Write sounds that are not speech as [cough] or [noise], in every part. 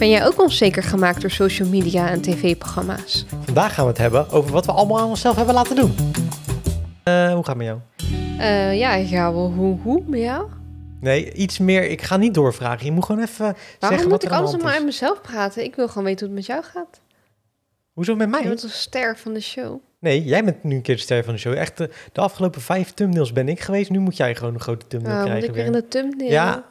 Ben jij ook onzeker gemaakt door social media en tv-programma's? Vandaag gaan we het hebben over wat we allemaal aan onszelf hebben laten doen. Eh, hoe gaat het met jou? Eh, ja, ik ga wel hoe hoe met jou. Nee, iets meer. Ik ga niet doorvragen. Je moet gewoon even Waarom moet ik alles maar aan mezelf praten? Ik wil gewoon weten hoe het met jou gaat. Hoezo met mij? Je bent een ster van de show. Nee, jij bent nu een keer de ster van de show. Echt, eh, de, afgelopen vijf thumbnails ben ik geweest. Nu moet jij gewoon een grote thumbnail oh, krijgen. Moet ik weer in de thumbnail? Ja.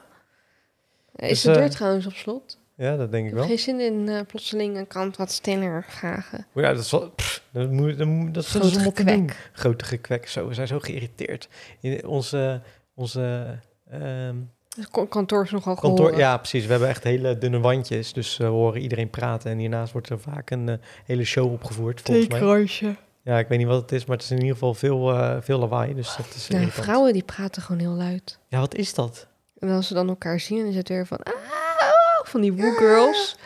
Is het dus, de deur trouwens op slot? Ja, dat denk ik, wel. Geen zin in uh, plotseling een kant wat stiller vragen. O, oh ja, dat is wel. dat moet, dat, moet, dat Grote is gekwek. Grote gekwek, zo. We zijn zo geïrriteerd. In onze. onze ehm, kantoor is nogal kantoor, Ja, precies. We hebben echt hele dunne wandjes. Dus eh, we horen iedereen praten. En hiernaast wordt er vaak een eh, hele show opgevoerd. Volgens Ja, ik weet niet wat het is, maar het is in ieder geval veel, veel lawaai. Dus dat is ja, vrouwen die praten gewoon heel luid. Ja, wat is dat? En als ze dan elkaar zien, is het weer van... Ah! van die Woo Girls.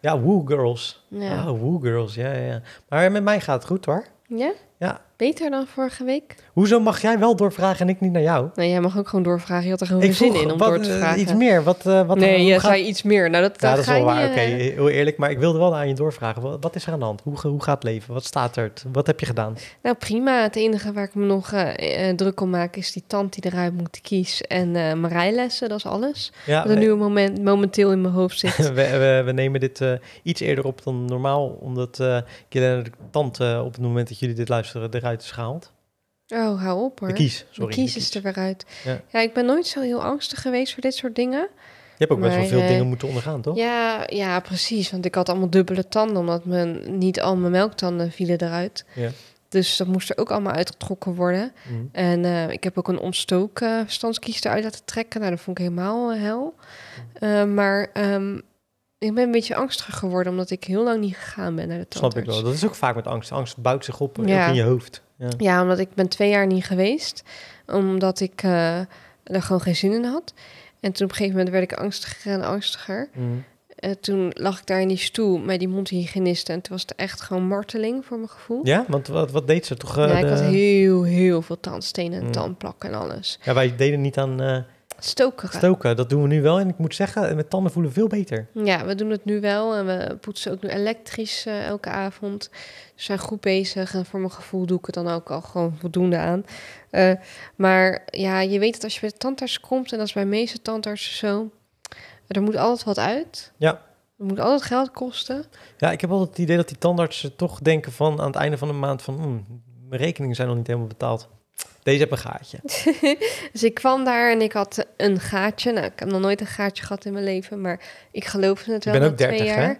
Ja, Woo Girls. Ja. Ah, woo Girls, ja, ja. Maar met mij gaat het goed hoor. Ja? Ja. Beter dan vorige week? Hoezo mag jij wel doorvragen en ik niet naar jou? Nee, jij mag ook gewoon doorvragen. Je had er gewoon geen zin in om door te eh, vragen. Iets meer. Wat, uh, wat nee, jij iets meer. Nou, dat, ja, dat, is wel waar. Oké, eh, heel eerlijk. Maar ik wilde wel aan je doorvragen. Wat, is er aan de hand? Hoe, hoe gaat het leven? Wat staat er? Wat heb je gedaan? Nou, prima. Het enige waar ik me nog uh, druk om maak... is die tand die eruit moet kiezen en marijlessen. Dat is alles. Ja, dat er nu moment, momenteel in mijn hoofd zit. [laughs] we, we, nemen dit iets eerder op dan normaal... omdat uh, de tand op het moment dat jullie dit luisteren eruit is gehaald. Oh, hou op hoor. kies, sorry. De kies, is er weer uit. Ja. ik ben nooit zo heel angstig geweest voor dit soort dingen. Je hebt ook best wel veel eh, dingen moeten ondergaan, toch? Ja, ja, precies. Want ik had allemaal dubbele tanden, omdat mijn, niet al mijn melktanden vielen eruit. Ja. Dus dat moest er ook allemaal uitgetrokken worden. Mhm. En eh, ik heb ook een ontstoken standskies eruit laten trekken. Nou, dat vond ik helemaal eh, hel. Uh, maar ehm, ik ben een beetje angstiger geworden, omdat ik heel lang niet gegaan ben naar de tandarts. Snap ik wel. Dat is ook vaak met angst. Angst buikt zich op, in je hoofd. Ja. omdat ik ben twee jaar niet geweest. Omdat ik uh, er gewoon geen zin in had. En toen op een gegeven moment werd ik angstiger en angstiger. Mm. toen lag ik daar in die stoel met die mondhygiëniste. En toen was het echt gewoon marteling voor mijn gevoel. Ja, want wat, wat deed ze toch? Eh, ja, ik had heel, heel veel tandstenen en mm. tandplakken en alles. Ja, wij deden niet aan eh, Stoken. Stoken, dat doen we nu wel. En ik moet zeggen, eh, mijn tanden voelen veel beter. Ja, we doen het nu wel. En we poetsen ook nu elektrisch eh, elke avond. We zijn goed bezig. En voor mijn gevoel doe ik het dan ook al gewoon voldoende aan. Eh, maar ja, je weet het als je bij de tandarts komt... en dat is bij de meeste tandartsen zo... er moet altijd wat uit. Ja. Het moet altijd geld kosten. Ja, ik heb altijd het idee dat die tandartsen toch denken van... aan het einde van de maand van... Hmm, mijn rekeningen zijn nog niet helemaal betaald. Deze heb een gaatje. [laughs] dus ik kwam daar en ik had een gaatje. Nou, ik heb nog nooit een gaatje gehad in mijn leven, maar ik geloofde het wel. Ik ben ook 30, jaar.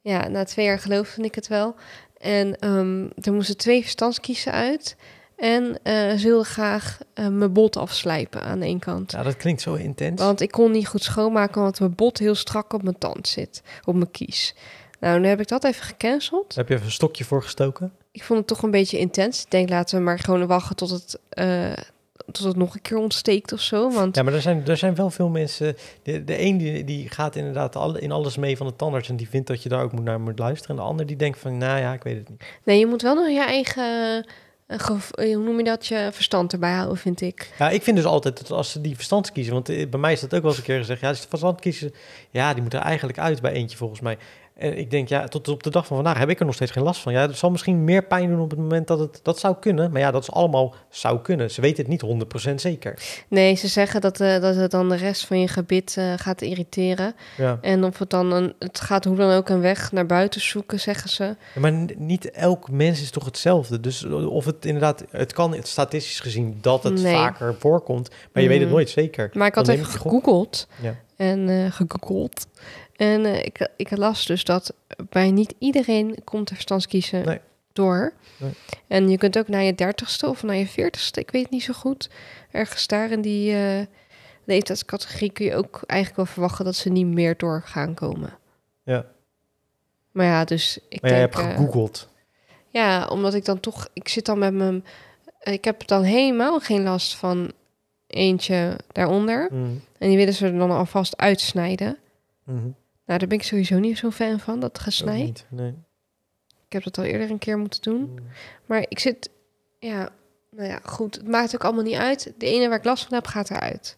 Ja, na twee jaar geloofde ik het wel. En um, er moesten twee verstandskiezen uit. En eh, ze wilden graag eh, mijn bot afslijpen aan één kant. Ja, dat klinkt zo intens. Want ik kon niet goed schoonmaken, omdat mijn bot heel strak op mijn tand zit. Op mijn kies. Nou, nu heb ik dat even gecanceld. heb je even een stokje voor gestoken? ik vond het toch een beetje intens. Ik denk laten we maar gewoon wachten tot het, eh, tot het nog een keer ontsteekt of zo. Want... Ja, maar er zijn, er zijn wel veel mensen. De, de een die, die gaat inderdaad alle, in alles mee van de tandarts en die vindt dat je daar ook moet naar moet luisteren. En de ander die denkt van, nou ja, ik weet het niet. Nee, je moet wel nog je eigen. Eh, eh, hoe noem je dat? Je verstand erbij houden, vind ik. Ja, ik vind dus altijd dat als ze die verstand kiezen, want bij mij is dat ook wel eens een keer gezegd, ja, als de verstand kiezen, ja, die moet er eigenlijk uit bij eentje volgens mij. En ik denk, ja, tot op de dag van vandaag heb ik er nog steeds geen last van. Ja, het zal misschien meer pijn doen op het moment dat het dat zou kunnen. Maar ja, dat is allemaal zou kunnen. Ze weten het niet 100% zeker. Nee, ze zeggen dat, eh, dat het dan de rest van je gebit eh, gaat irriteren. Ja. En of het dan een, het gaat hoe dan ook een weg naar buiten zoeken, zeggen ze. maar niet elk mens is toch hetzelfde. Dus of het inderdaad, het kan het statistisch gezien dat het vaker voorkomt. Maar je weet het mm. nooit zeker. Maar ik had even gegoogeld. Ja. En uh, gegoogeld. En uh, ik, ik las dus dat bij niet iedereen komt er kiezen door. En je kunt ook naar je dertigste of naar je veertigste, ik weet niet zo goed, ergens daar in die leeftijdscategorie eh, kun je ook eigenlijk wel verwachten dat ze niet meer door gaan komen. Ja. Maar ja, dus ik maar jij hebt eh, gegoogeld. ja, omdat ik dan toch, ik zit dan met mijn, ik heb dan helemaal geen last van eentje daaronder. Mhm. En die willen ze er dan alvast uitsnijden. Mm nou, daar ben ik sowieso niet zo'n fan van, dat gesnijdt. nee. Ik heb dat al eerder een keer moeten doen. Hmm. Maar ik zit, ja, nou ja, goed. Het maakt ook allemaal niet uit. De ene waar ik last van heb, gaat eruit.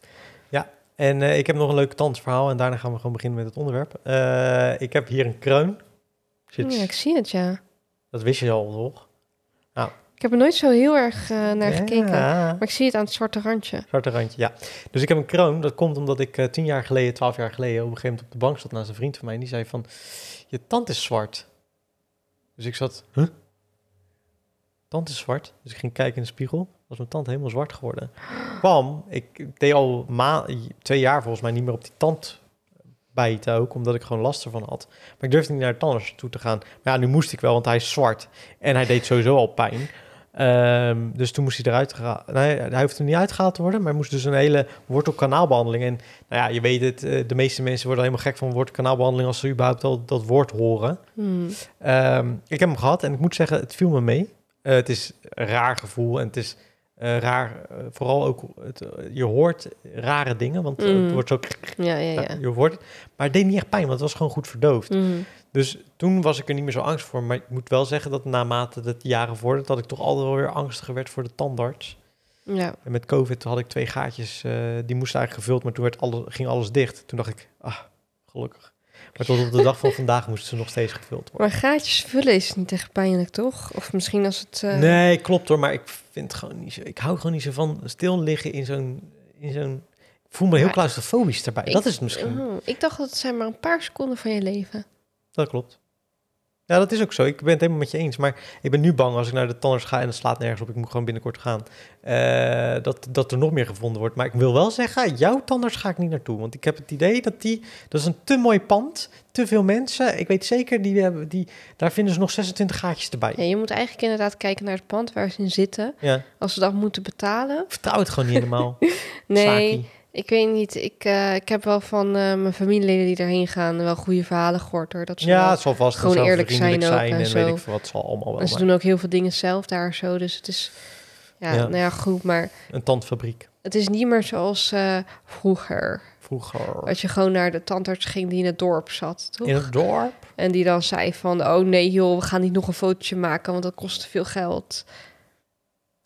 Ja, en eh, ik heb nog een leuk tandsverhaal. En daarna gaan we gewoon beginnen met het onderwerp. Eh, ik heb hier een kreun. Zit... Ja, ik zie het, ja. Dat wist je al, toch? Nou, ik heb er nooit zo heel erg eh, naar gekeken. Maar ik zie het aan het zwarte randje. Zwarte randje, ja. Dus ik heb een kroon. Dat komt omdat ik eh, tien jaar geleden, twaalf jaar geleden... op een gegeven moment op de bank zat naast een vriend van mij. En die zei van, je tand is zwart. Dus ik zat, huh? Tand is zwart. Dus ik ging kijken in de spiegel. Was mijn tand helemaal zwart geworden. Kwam, ik deed al ma twee jaar volgens mij niet meer op die tand bijten ook, omdat ik gewoon last ervan had. Maar ik durfde niet naar de tandarts toe te gaan. Maar ja, nu moest ik wel, want hij is zwart en hij deed sowieso al pijn. Ehm, dus toen moest hij eruit gehaald. Nee, hij heeft er niet uitgehaald te worden, maar hij moest dus een hele wortelkanaalbehandeling. En nou ja, je weet het, eh, de meeste mensen worden helemaal gek van wortelkanaalbehandeling als ze überhaupt al dat woord horen. Hmm. Ehm, ik heb hem gehad en ik moet zeggen, het viel me mee. Eh, het is een raar gevoel en het is eh, raar, eh, vooral ook, het, eh, je hoort rare dingen, want het mhm. wordt ook, ja, ja, ja. Nou, je hoort, maar het deed niet echt pijn, want het was gewoon goed verdoofd. Mhm. Dus toen was ik er niet meer zo angst voor, maar ik moet wel zeggen dat naarmate de jaren vorderden, dat ik toch altijd wel weer angstiger werd voor de tandarts. Ja. En met COVID had ik twee gaatjes, die moesten eigenlijk gevuld, maar toen werd alles, ging alles dicht. Toen dacht ik, ah, gelukkig. Maar tot op de dag van vandaag moesten ze nog steeds gevuld worden. Maar gaatjes vullen is niet echt pijnlijk, toch? Of misschien als het... Eh, nee, klopt hoor. Maar ik vind gewoon niet zo... Ik hou gewoon niet zo van stil liggen in zo'n... In zo'n ik voel me heel claustrofobisch daarbij. dat is het misschien. Oh, ik dacht dat het zijn maar een paar seconden van je leven. Dat klopt. Ja, dat is ook zo. Ik ben het helemaal met je eens. Maar ik ben nu bang als ik naar de tandarts ga en het slaat nergens op. Ik moet gewoon binnenkort gaan. Eh, dat, dat er nog meer gevonden wordt. Maar ik wil wel zeggen, jouw tandarts ga ik niet naartoe. Want ik heb het idee dat die... Dat is een te mooi pand. Te veel mensen. Ik weet zeker, die, hebben die, daar vinden ze nog 26 gaatjes erbij. Ja, je moet eigenlijk inderdaad kijken naar het pand waar ze in zitten. Als ze dat moeten betalen. Vertrouw het gewoon niet helemaal. [laughs] nee. Ik weet niet. Ik, eh, ik heb wel van eh, mijn familieleden die daarheen gaan wel goede verhalen gehoord hoor. Dat ze ja, het zal vast gewoon eerlijk zijn, ook, en, en weet ik veel wat zal allemaal wel. En ze doen ook heel veel dingen zelf daar zo. Dus het is ja, nou ja, goed, maar een tandfabriek. Het is niet meer zoals eh, vroeger. Vroeger. Dat je gewoon naar de tandarts ging die in het dorp zat, toch? In het dorp? En die dan zei van, oh nee joh, we gaan niet nog een fotootje maken, want dat kost te veel geld.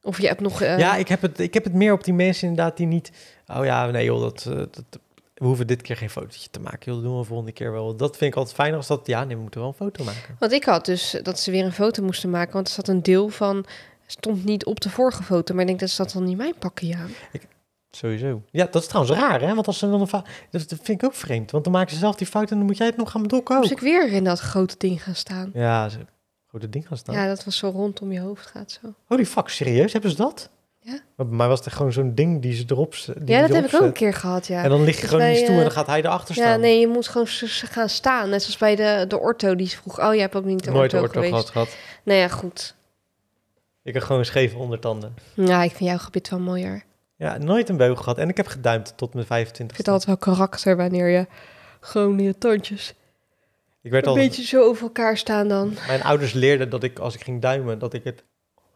Of je hebt nog... Ja, ik heb, het, ik heb het meer op die mensen inderdaad die niet Oh ja, nee joh, dat, eh, dat, we hoeven dit keer geen fotootje te maken. Jullie doen we volgende keer wel. Dat vind ik altijd fijn als dat... Ja, nee, we moeten wel een foto maken. Want ik had dus dat ze weer een foto moesten maken. Want er zat een deel van... Stond niet op de vorige foto. Maar ik denk, dat dat dan niet mijn pakje aan. Ik, Sowieso. Ja, dat is trouwens raar, hè? Want als ze dan een fout... Dat vind ik ook vreemd, want dan maken ze zelf die fout en dan moet jij het nog gaan bedokken Als ik weer in dat grote ding gaan staan. Ja, ze grote ding gaan staan. Ja, dat was zo rondom je hoofd gaat zo. Holy fuck, serieus? Hebben ze dat? Maar was er gewoon zo'n ding die ze erop die Ja, dat heb ik ook een keer gehad, ja. En dan lig je gewoon bij, in die stoel en dan gaat hij erachter staan. Ja, nee, je moet gewoon gaan staan. Net zoals bij de, de orto die ze vroeg. Oh, jij hebt ook niet de Nooit orto, orto gehad, gehad. Nou ja, goed. Ik heb gewoon scheve ondertanden. Ja, ik vind jouw gebit wel mooier. Ja, nooit een beugel gehad. En ik heb geduimd tot mijn 25. Ik vind altijd wel karakter wanneer je gewoon je tandjes ik werd een beetje zo over elkaar staan dan. Mijn ouders leerden dat ik als ik ging duimen, dat ik het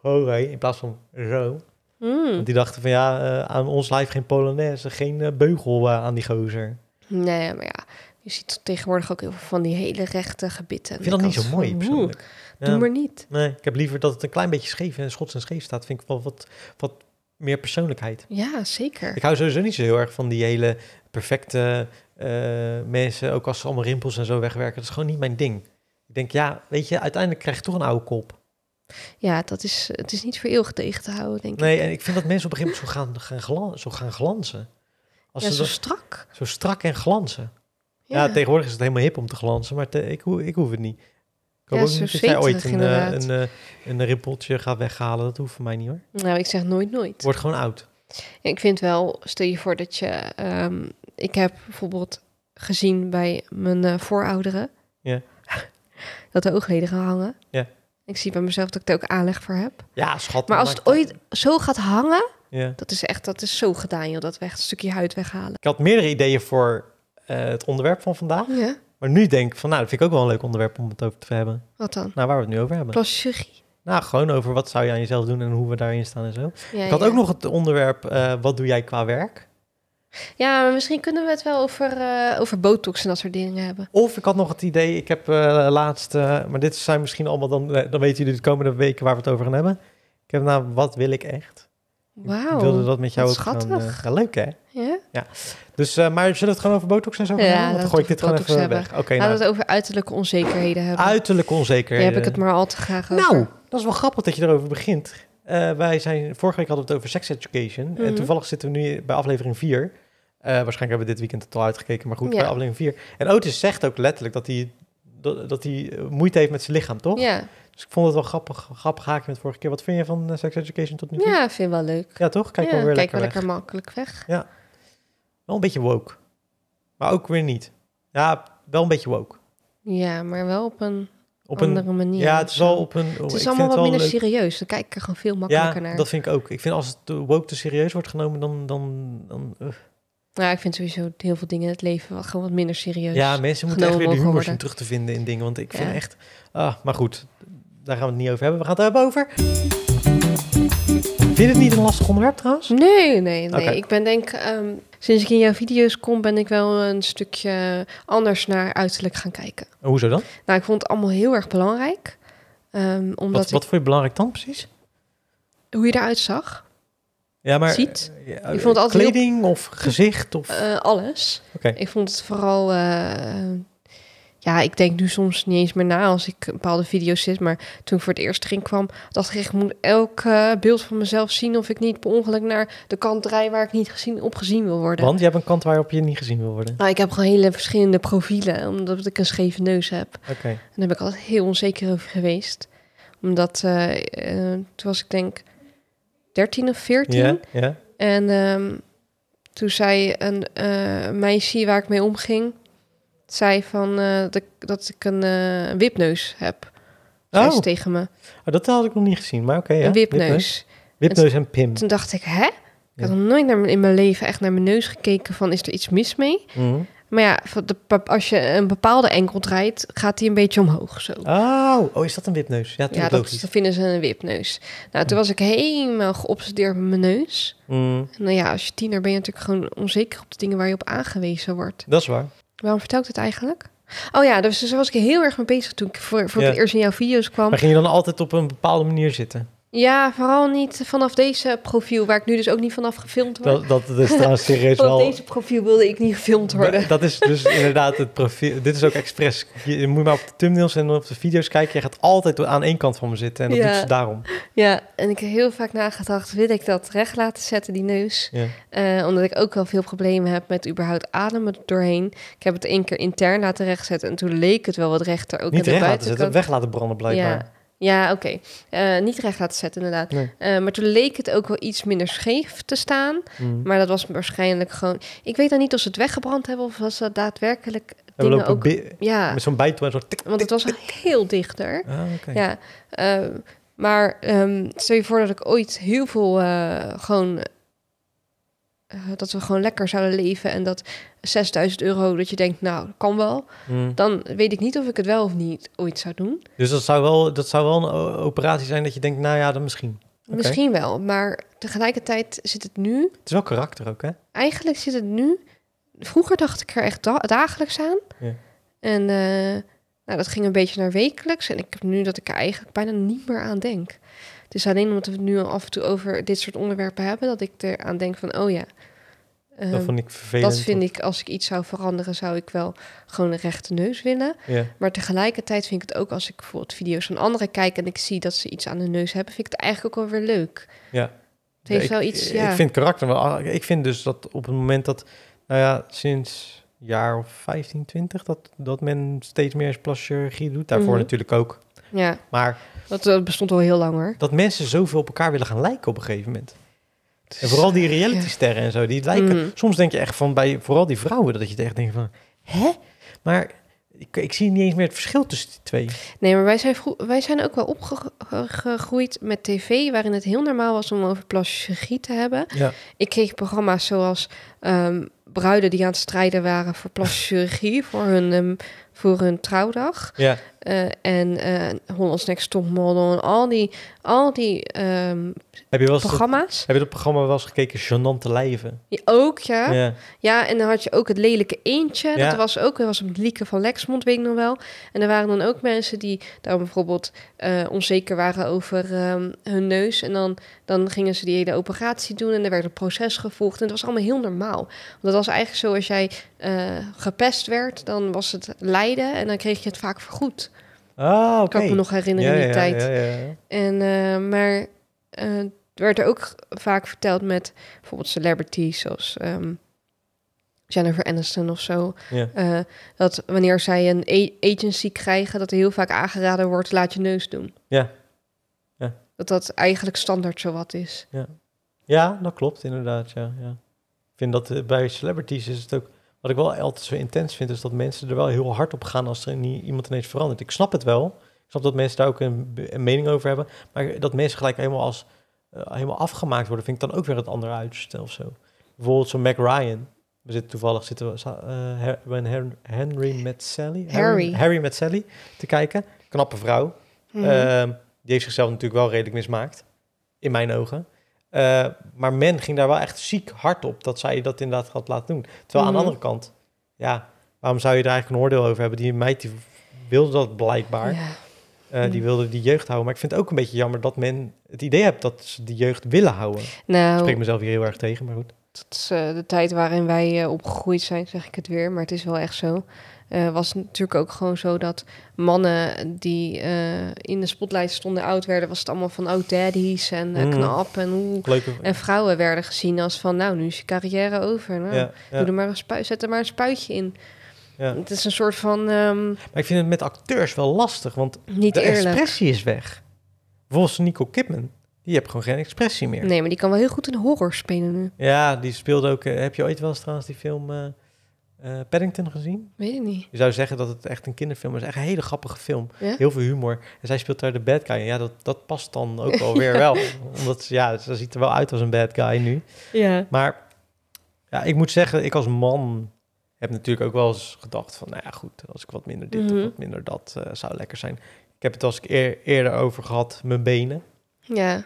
hoor in plaats van zo Mm. Want die dachten van ja, eh, aan ons lijf geen Polonaise, geen eh, beugel eh, aan die gozer. Nee, maar ja, je ziet tegenwoordig ook heel veel van die hele rechte gebitten. Ik vind dat niet zo mooi persoonlijk. Doe maar niet. Nee, ik heb liever dat het een klein beetje scheef en schots en scheef staat. Vind ik wel wat, wat meer persoonlijkheid. Ja, zeker. Ik hou sowieso niet zo heel erg van die hele perfecte mensen. Ook als ze allemaal rimpels en zo wegwerken. Dat is gewoon niet mijn ding. Ik denk, ja, weet je, uiteindelijk krijg je toch een oude kop ja, dat is, het is niet voor eeuwig tegen te houden, denk nee, ik. Nee, en ik vind dat mensen op een gegeven moment zo gaan, gaan, zo gaan glanzen. Als ze zo strak. Zo strak en glanzen. Ja. tegenwoordig is het helemaal hip om te glanzen, maar ik, ik, hoef het niet. Ik hoop ook niet dat jij ooit een, eh, een, eh, een, een, gaat weghalen. Dat hoeft voor mij niet hoor. Nou, ik zeg nooit nooit. Wordt gewoon oud. Ja, ik vind wel, stel je voor dat je... Ehm, ik heb bijvoorbeeld gezien bij mijn eh, voorouderen... Ja. [laughs] dat de oogleden gaan hangen. Ja. Ik zie bij mezelf dat ik er ook aanleg voor heb. Ja, schat. Maar als het ooit zo gaat hangen, ja. dat is echt, dat is zo gedaan, joh. Dat we echt een stukje huid weghalen. Ik had meerdere ideeën voor eh, het onderwerp van vandaag. Ja. Maar nu denk ik van, nou, dat vind ik ook wel een leuk onderwerp om het over te hebben. Wat dan? Nou, waar we het nu over hebben. Plasturgie. Nou, gewoon over wat zou je aan jezelf doen en hoe we daarin staan en zo. ik had ook nog het onderwerp, eh, wat doe jij qua werk? Ja, misschien kunnen we het wel over, eh, over botox en dat soort dingen hebben. Of ik had nog het idee, ik heb uh, laatst, eh, maar dit zijn misschien allemaal, dan, dan weten jullie de komende weken waar we het over gaan hebben. Ik heb nou, wat wil ik echt? Wauw. Ik wilde dat met jou ook schattig. leuk hè? Ja. ja. Dus, maar zullen we het gewoon over botox en zo gaan ja, Dan gooi ik dit gewoon even weg. Laten we nou. het over uiterlijke onzekerheden hebben. Uiterlijke onzekerheden. Daar heb ik het maar al te graag over. Nou, dat is wel grappig dat je erover begint. wij zijn, vorige week hadden we het over sex education. En mhm. toevallig zitten we nu bij aflevering 4. Eh, waarschijnlijk hebben we dit weekend het al uitgekeken, maar goed, bij aflevering 4. En Otis zegt ook letterlijk dat hij, dat, dat hij eh, moeite heeft met zijn lichaam, toch? Ja. Dus ik vond het wel grappig, grappig haakje met vorige keer. Wat vind je van eh, Sex Education tot nu toe? Ja, vind ik wel leuk. Ja, toch? Kijk ja, wel weer kijk lekker wel lekker makkelijk weg. Ja. Wel een beetje woke. Maar ook weer niet. Ja, wel een beetje woke. Ja, maar wel op een op andere manier. Ja, het is al op een... Oh, het is allemaal wat minder serieus. Dan kijk ik er gewoon veel makkelijker ja, naar. dat vind ik ook. Ik vind als het woke te serieus wordt genomen, dan... dan, dan nou, ik vind sowieso heel veel dingen in het leven wel gewoon wat minder serieus. Ja, mensen moeten echt weer de humor zien terug te vinden in dingen. Want ik vind echt... Ah, maar goed, daar gaan we het niet over hebben. We gaan het hebben over... Vind je het niet een lastig onderwerp trouwens? Nee, nee, nee. Ik ben denk... Ehm, sinds ik in jouw video's kom, ben ik wel een stukje anders naar uiterlijk gaan kijken. Hoezo dan? Nou, ik vond het allemaal heel erg belangrijk. Ehm, omdat wat, wat vond je belangrijk dan precies? Hoe je eruit zag ja, maar, ziet. Eh, ik vond het altijd kleding of gezicht of eh, alles. oké Ik vond het vooral. Eh, ja, ik denk nu soms niet eens meer na als ik bepaalde video's zit. Maar toen ik voor het eerst erin kwam, dacht ik, ik moet elk beeld van mezelf zien of ik niet per ongeluk naar de kant draai waar ik niet gezien, op gezien wil worden. Want je hebt een kant waarop je niet gezien wil worden. Nou, ik heb gewoon hele verschillende profielen, omdat ik een scheve neus heb. Oké. Okay. En daar ben ik altijd heel onzeker over geweest. Omdat toen was ik denk 13 of 14. Ja, En ehm, toen zei een eh, meisje waar ik mee omging, zei van eh, dat, ik, dat, ik, een uh, wipneus heb. oh. tegen me. Oh, dat had ik nog niet gezien, maar oké. ja. Een wipneus. Wipneus, en, pim. Toen dacht ik, hè? Ik ja. had nog nooit naar in mijn leven echt naar mijn neus gekeken van is er iets mis mee? Mhm. Maar ja, als je een bepaalde enkel draait, gaat die een beetje omhoog zo. Oh, oh is dat een wipneus? Ja, ja dat, vinden ze een wipneus. Nou, toen hm. was ik helemaal geobsedeerd met mijn neus. Hm. Nou ja, als je tiener ben je natuurlijk gewoon onzeker op de dingen waar je op aangewezen wordt. Dat is waar. Waarom vertel ik eigenlijk? Oh ja, dus daar dus was ik heel erg mee bezig toen ik voor, voor het eerst in jouw video's kwam. Maar ging je dan altijd op een bepaalde manier zitten? Ja, vooral niet vanaf deze profiel, waar ik nu dus ook niet vanaf gefilmd word. Dat, dat is trouwens [laughs] serieus wel... deze profiel wilde ik niet gefilmd worden. Dat, is dus [laughs] inderdaad het profiel. Dit is ook expres. Je moet maar op de thumbnails en op de video's kijken. Je gaat altijd aan één kant van me zitten en dat ja. doet ze daarom. Ja, en ik heb heel vaak nagedacht, wil ik dat recht laten zetten, die neus? Eh, omdat ik ook wel veel problemen heb met überhaupt ademen doorheen. Ik heb het één keer intern laten rechtzetten en toen leek het wel wat rechter. Ook niet recht laten zetten, weg laten branden blijkbaar. Ja. Ja, oké. Eh, niet recht laten zetten, inderdaad. Eh, maar toen leek het ook wel iets minder scheef te staan. Mm. Maar dat was waarschijnlijk gewoon... Ik weet dan niet of ze het weggebrand hebben of was dat daadwerkelijk dingen Ja. Met zo'n bijtel Want het was heel dichter. Ah, Ja. Eh, maar ehm, stel je voor dat ik ooit heel veel gewoon eh, dat we gewoon lekker zouden leven en dat 6000 euro, dat je denkt, nou, kan wel. Hmm. Dan weet ik niet of ik het wel of niet ooit zou doen. Dus dat zou wel, dat zou wel een operatie zijn dat je denkt, nou ja, dan misschien. Misschien wel, maar tegelijkertijd zit het nu. Het is wel karakter ook, hè? Eigenlijk zit het nu. Vroeger dacht ik er echt dagelijks aan. En eh, nou, dat ging een beetje naar wekelijks. En ik heb nu dat ik er eigenlijk bijna niet meer aan denk. Het is dus alleen omdat we het nu af en toe over dit soort onderwerpen hebben, dat ik eraan denk van, oh ja. dat ehm, vond ik vervelend. Dat vind ik, als ik iets zou veranderen, zou ik wel gewoon een rechte neus willen. Maar tegelijkertijd vind ik het ook als ik bijvoorbeeld video's van anderen kijk en ik zie dat ze iets aan hun neus hebben, vind ik het eigenlijk ook wel weer leuk. Ja. Het heeft wel ik, iets, ik vind karakter wel. Ik vind dus dat op het moment dat, nou ja, sinds jaar of 15, 20 dat, dat men steeds meer plaschirurgie doet. Daarvoor mhm. natuurlijk ook. Ja. Maar dat, dat eh, bestond al heel lang hoor. Dat mensen zoveel op elkaar willen gaan lijken op een gegeven moment. En vooral die realitysterren en zo, die lijken... Mm. Soms denk je echt van, bij vooral die vrouwen, dat je echt denkt van... Hè? Maar ik, ik zie niet eens meer het verschil tussen die twee. Nee, maar wij zijn, wij zijn ook wel opgegroeid met tv... waarin het heel normaal was om over plasgie te hebben. Ik kreeg programma's zoals... Um, bruiden die aan het strijden waren voor plasturgie, voor hun ehm, voor hun trouwdag. Ja. Eh, en uh, eh, Hollands Next Model en al die, al die um, heb je wel programma's. Het, heb je dat programma wel eens gekeken, Genante Lijven? Ja, ook, ja. ja. en dan had je ook het lelijke eentje. Dat was ook, dat was een Lieke van Lexmond, weet ik nog wel. En er waren dan ook mensen die daar bijvoorbeeld eh, onzeker waren over ehm, hun neus. En dan, dan gingen ze die hele operatie doen en er werd een proces gevolgd. En dat was allemaal heel normaal. Want dat was eigenlijk zo als jij eh, gepest werd, dan was het lijden en dan kreeg je het vaak vergoed. Ah, oké. Kan me nog herinneren in die tijd. en, eh, maar uh, werd er ook vaak verteld met bijvoorbeeld celebrities zoals ehm, Jennifer Aniston of zo. dat wanneer zij een agency krijgen, dat er heel vaak aangeraden wordt, laat je neus doen. Ja. ja. Dat dat eigenlijk standaard zo wat is. Ja. ja, dat klopt inderdaad, ja. ja. Ik vind dat bij celebrities is het ook wat ik wel altijd zo intens vind, is dat mensen er wel heel hard op gaan als er iemand ineens verandert. Ik snap het wel. Ik snap dat mensen daar ook een, mening over hebben. Maar dat mensen gelijk helemaal, als, eh, helemaal afgemaakt worden, vind ik dan ook weer het andere uitstel of zo. Bijvoorbeeld zo'n Mac Ryan. We zitten toevallig zitten we, uh, Henry met Sally. Harry. Harry met Sally te kijken. Knappe vrouw. Mhm. Ehm, die heeft zichzelf natuurlijk wel redelijk mismaakt. In mijn ogen. Eh, maar men ging daar wel echt ziek hard op dat zij dat inderdaad had laten doen. Terwijl aan de mhm. andere kant, ja, waarom zou je daar eigenlijk een oordeel over hebben? Die meid die wilde dat blijkbaar. Eh, die mhm. wilde die jeugd houden. Maar ik vind het ook een beetje jammer dat men het idee hebt dat ze die jeugd willen houden. Nou, ik spreek mezelf hier heel erg tegen, maar goed. Dat is eh, de tijd waarin wij opgegroeid zijn, zeg ik het weer. Maar het is wel echt zo uh, was natuurlijk ook gewoon zo dat mannen die eh, in de spotlight stonden oud werden, was het allemaal van oud oh, daddy's en eh, mm. knap en hoe. En vrouwen werden gezien als van nou nu is je carrière over. Nou, Doe er maar een spuit, zet er maar een spuitje in. Ja. Het is een soort van. Ehm, maar ik vind het met acteurs wel lastig, want niet de expressie is weg. Volgens Nico Kidman. Die hebt gewoon geen expressie meer. Nee, maar die kan wel heel goed in horror spelen nu. Ja, die speelde ook. heb je ooit wel eens die film eh, Paddington gezien? Weet ik niet. Je zou zeggen dat het echt een kinderfilm is. Echt een hele grappige film. Heel veel humor. En zij speelt daar de bad guy. ja, dat, dat past dan ook alweer ja. wel. [laughs] Omdat ze, ja, ze ziet er wel uit als een bad guy nu. Ja. Maar ja, ik moet zeggen, ik als man heb natuurlijk ook wel eens gedacht van... Nou ja, goed, als ik wat minder dit of mhm. wat minder dat eh, zou lekker zijn. Ik heb het als ik eer, eerder over gehad, mijn benen. Ja. [laughs]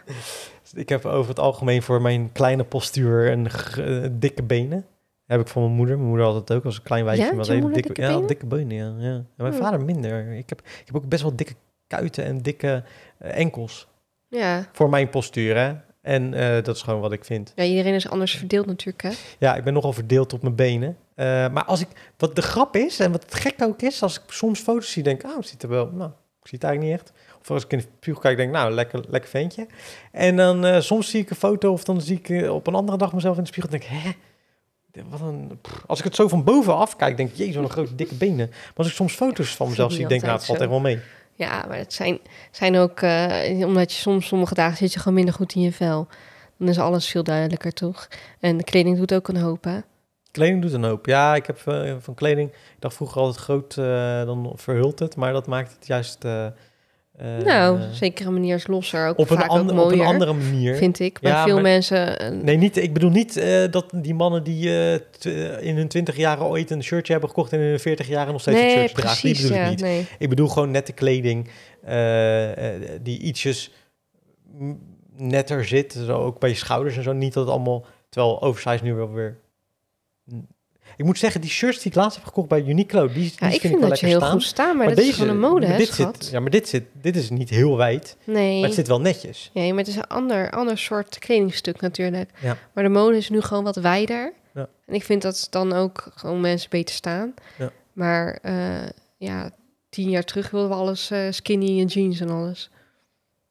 Dus ik heb over het algemeen voor mijn kleine postuur een eh, dikke benen. Heb ik van mijn moeder. Mijn moeder had het ook als een klein wijfje. Ja, maar dikke, ja, dikke benen. Ja, ja. En mijn hm. vader minder. Ik heb, ik heb ook best wel dikke kuiten en dikke eh, enkels. Ja. Voor mijn postuur, hè. En eh, dat is gewoon wat ik vind. Ja, iedereen is anders verdeeld natuurlijk, hè? Ja, ik ben nogal verdeeld op mijn benen. Eh, maar als ik, wat de grap is en wat het gek ook is, als ik soms foto's zie, denk ik, ah, ziet er wel, nou, ik zie het eigenlijk niet echt. Of als ik in de puur kijk, denk ik, nou, lekker, lekker ventje. En dan soms zie ik een foto of dan zie ik op een andere dag mezelf in de spiegel denk hè? als ik het zo van bovenaf kijk, denk ik, jezus, een grote dikke benen. Maar als ik soms foto's van mezelf zie, denk ik, nou, het valt echt wel mee. Ja, maar het zijn, zijn ook, eh, omdat je soms sommige dagen zit je gewoon minder goed in je vel. Dan is alles veel duidelijker, toch? En de kleding doet ook een hoop, Kleding doet een hoop. Ja, ik heb eh, van kleding, ik dacht vroeger altijd groot, eh, dan verhult het. Maar dat maakt het juist nou, op eh, zekere manier is losser ook op vaak een, ook mooier, op een andere manier. Vind ik. Bij veel mensen. Eh, nee, niet, ik bedoel niet eh, dat die mannen die in hun twintig jaren ooit een shirtje hebben gekocht en in hun veertig jaren nog steeds nee, een shirtje dragen. ik niet. Nee. Ik bedoel gewoon nette kleding die ietsjes netter zit. Zo ook bij je schouders en zo. Niet dat het allemaal. Terwijl oversized nu wel weer ik moet zeggen, die shirts die ik laatst heb gekocht bij Uniqlo, die, die vind ik wel dat heel goed staan, maar, dat deze, is gewoon een mode, hè, Ja, maar dit, zit, dit is niet heel wijd, nee. maar het zit wel netjes. Nee, maar het is een ander, ander soort kledingstuk natuurlijk. Ja. Maar de mode is nu gewoon wat wijder. Ja. En ik vind dat dan ook gewoon mensen beter staan. Ja. Maar eh, ja, tien jaar terug wilden we alles eh, skinny en jeans en alles.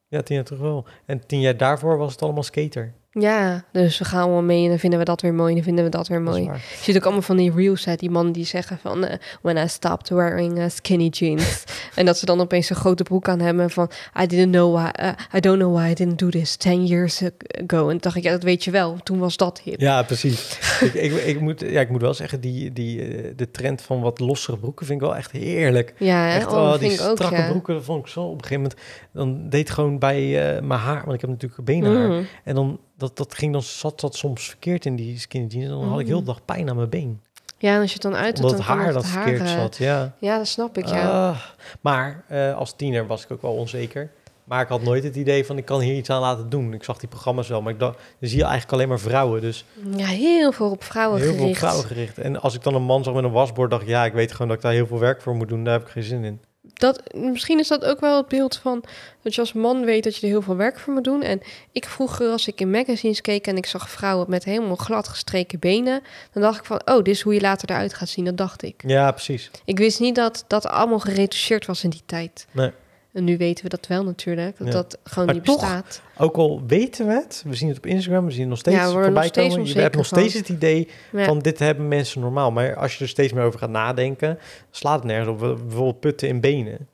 Ja, tien jaar terug wel. En tien jaar daarvoor was het allemaal skater. Ja, dus we gaan allemaal mee en dan vinden we dat weer mooi en dan vinden we dat weer mooi. Dat je ziet ook allemaal van die reels uit, die mannen die zeggen van... Eh, when I stopped wearing uh, skinny jeans. [laughs] en dat ze dan opeens een grote broek aan hebben van... I didn't know why, uh, I don't know why I didn't do this 10 years ago. En dacht ik, ja, dat weet je wel. Toen was dat hip. Ja, precies. [laughs] ik, ik, moet, ja, ik moet wel zeggen, die, die, eh, de trend van wat lossere broeken vind ik wel echt heerlijk. Ja, echt, oh, oh die strakke ook, broeken vond ik zo op een gegeven moment... Dan deed gewoon bij eh, mijn haar, want ik heb natuurlijk benen mm. En dan dat, dat ging dan, zat dat soms verkeerd in die skinny jeans. dan had ik heel de mm. dag pijn aan mijn been. Ja, en als je het dan uit dan haar dat verkeerd eh, zat. Ja. ja, dat snap ik, ja. Ah, maar eh, als tiener was ik ook wel onzeker. Maar ik had nooit het idee van ik kan hier iets aan laten doen. Ik zag die programma's wel, maar ik dacht, dan zie je eigenlijk alleen maar vrouwen. Dus ja, heel veel op vrouwen gericht. Heel veel vrouwen gericht. En als ik dan een man zag met een wasbord, dacht ik, ja, ik weet gewoon dat ik daar heel veel werk voor moet doen. Daar heb ik geen zin in dat, misschien is dat ook wel het beeld van dat je als man weet dat je er heel veel werk voor moet doen. En ik vroeger, als ik in magazines keek en ik zag vrouwen met helemaal glad gestreken benen, dan dacht ik van, oh, dit is hoe je later eruit gaat zien. Dat dacht ik. Ja, precies. Ik wist niet dat dat allemaal geretoucheerd was in die tijd. Nee. En nu weten we dat wel natuurlijk, dat dat gewoon niet bestaat. Ook al weten we het, we zien het op Instagram, we zien het nog steeds voorbij komen. Je hebt nog steeds het idee van dit hebben mensen normaal. Maar als je er steeds meer over gaat nadenken, slaat het nergens op. Bijvoorbeeld putten in benen.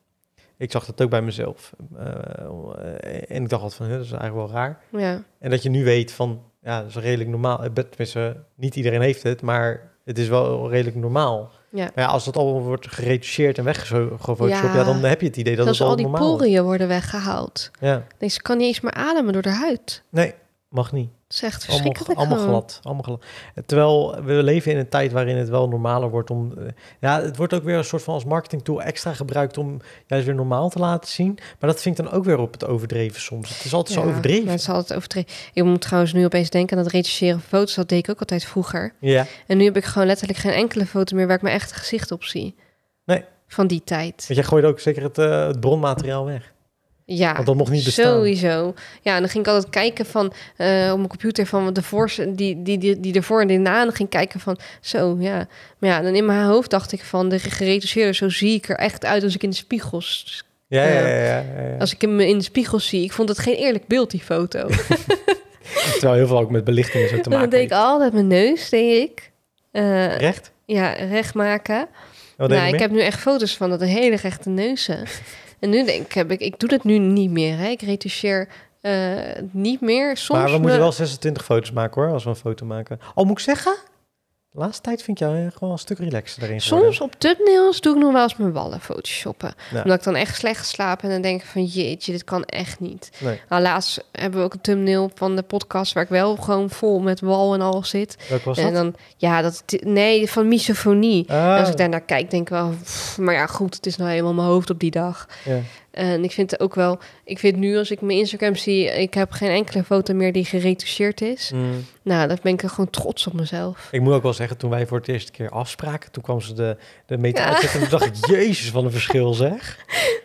Ik zag dat ook bij mezelf. Eh, en ik dacht altijd van, dat is eigenlijk wel raar. Ja. En dat je nu weet van, ja, dat is redelijk normaal. Eh, tenminste, niet iedereen heeft het, maar het is wel redelijk normaal. Ja. Maar ja, als dat allemaal wordt gereduceerd en weggefotoshopt, ja. ja. dan heb je het idee dat allemaal het al die poriën worden weggehaald. Ja. ze kan niet eens meer ademen door de huid. Nee, mag niet. Zegt is echt verschrikkelijk. Allemaal, allemaal glad, allemaal glad. Terwijl we leven in een tijd waarin het wel normaler wordt om... Eh, ja, het wordt ook weer een soort van als marketing tool extra gebruikt om juist weer normaal te laten zien. Maar dat vind ik dan ook weer op het overdreven soms. Het is altijd zo overdreven. het is altijd overdreven. Ik moet trouwens nu opeens denken aan dat retuseren van foto's. Dat deed ik ook altijd vroeger. Ja. En nu heb ik gewoon letterlijk geen enkele foto meer waar ik mijn echte gezicht op zie. Nee. Van die tijd. Want jij gooit ook zeker het, eh, het bronmateriaal weg. Ja, dat mocht niet bestaan. Sowieso. Ja, en dan ging ik altijd kijken van uh, op mijn computer van de voor, die, die, die, die ervoor en die na. dan ging ik kijken van zo, ja. Maar ja, dan in mijn hoofd dacht ik van de gereduceerde, zo zie ik er echt uit als ik in de spiegels. Ja, ja, ja, ja, Als ik hem in de spiegel zie. Ik vond het geen eerlijk beeld, die foto. [laughs] [laughs] Terwijl heel veel ook met belichting zo te maken. Dan deed ik altijd mijn neus, deed ik. Eh, recht? Ja, recht maken. nou, ik, heb nu echt foto's van dat een hele rechte neuzen. [laughs] En nu denk ik, heb ik, ik doe dat nu niet meer. Hè? Ik retoucheer uh, eh, niet meer. Soms maar we moeten wel 26 foto's maken hoor, als we een foto maken. Al oh, moet ik zeggen, laatste tijd vind ik jou eh, gewoon een stuk relaxer erin. Soms op thumbnails doe ik nog wel eens mijn wallen photoshoppen. Omdat ik dan echt slecht slaap en dan denk ik van jeetje, dit kan echt niet. Helaas nou, laatst hebben we ook een thumbnail van de podcast waar ik wel gewoon vol met wal en al zit. was En dan, ja, dat, nee, van misofonie. Ah. als ik daarnaar kijk, denk ik wel, maar ja goed, het is nou helemaal mijn hoofd op die dag. Ja. En ik vind het ook wel, ik vind nu als ik mijn Instagram zie, ik heb geen enkele foto meer die geretoucheerd is. Mm. Nou, dat ben ik er gewoon trots op mezelf. Ik moet ook wel zeggen, toen wij voor het eerste keer afspraken, toen kwam ze de, de meter en [laughs] toen dacht ik, jezus, wat een verschil zeg.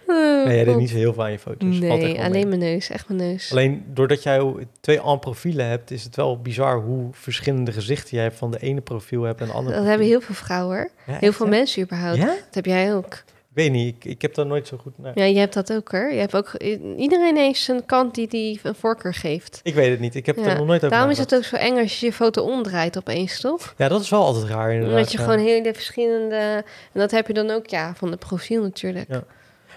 Maar [laughs] oh, nee, jij deed niet zo heel veel aan je foto's. Nee, alleen mijn neus, echt mijn neus. Alleen doordat jij twee aan profielen hebt, is het wel bizar hoe verschillende gezichten jij hebt van de ene profiel hebt en de andere. Dat hebben heel veel vrouwen, ja, heel veel mensen überhaupt. Ja? Dat heb jij ook weet niet, ik, ik heb daar nooit zo goed naar. Ja, je hebt dat ook hoor. Je hebt ook, iedereen heeft zijn kant die die een voorkeur geeft. Ik weet het niet, ik heb ja. er nog nooit over Daarom is het ook zo eng als je je foto omdraait opeens, toch? Ja, dat is wel altijd raar inderdaad. Dat je gewoon hele verschillende... En dat heb je dan ook, ja, van de profiel natuurlijk. Ja.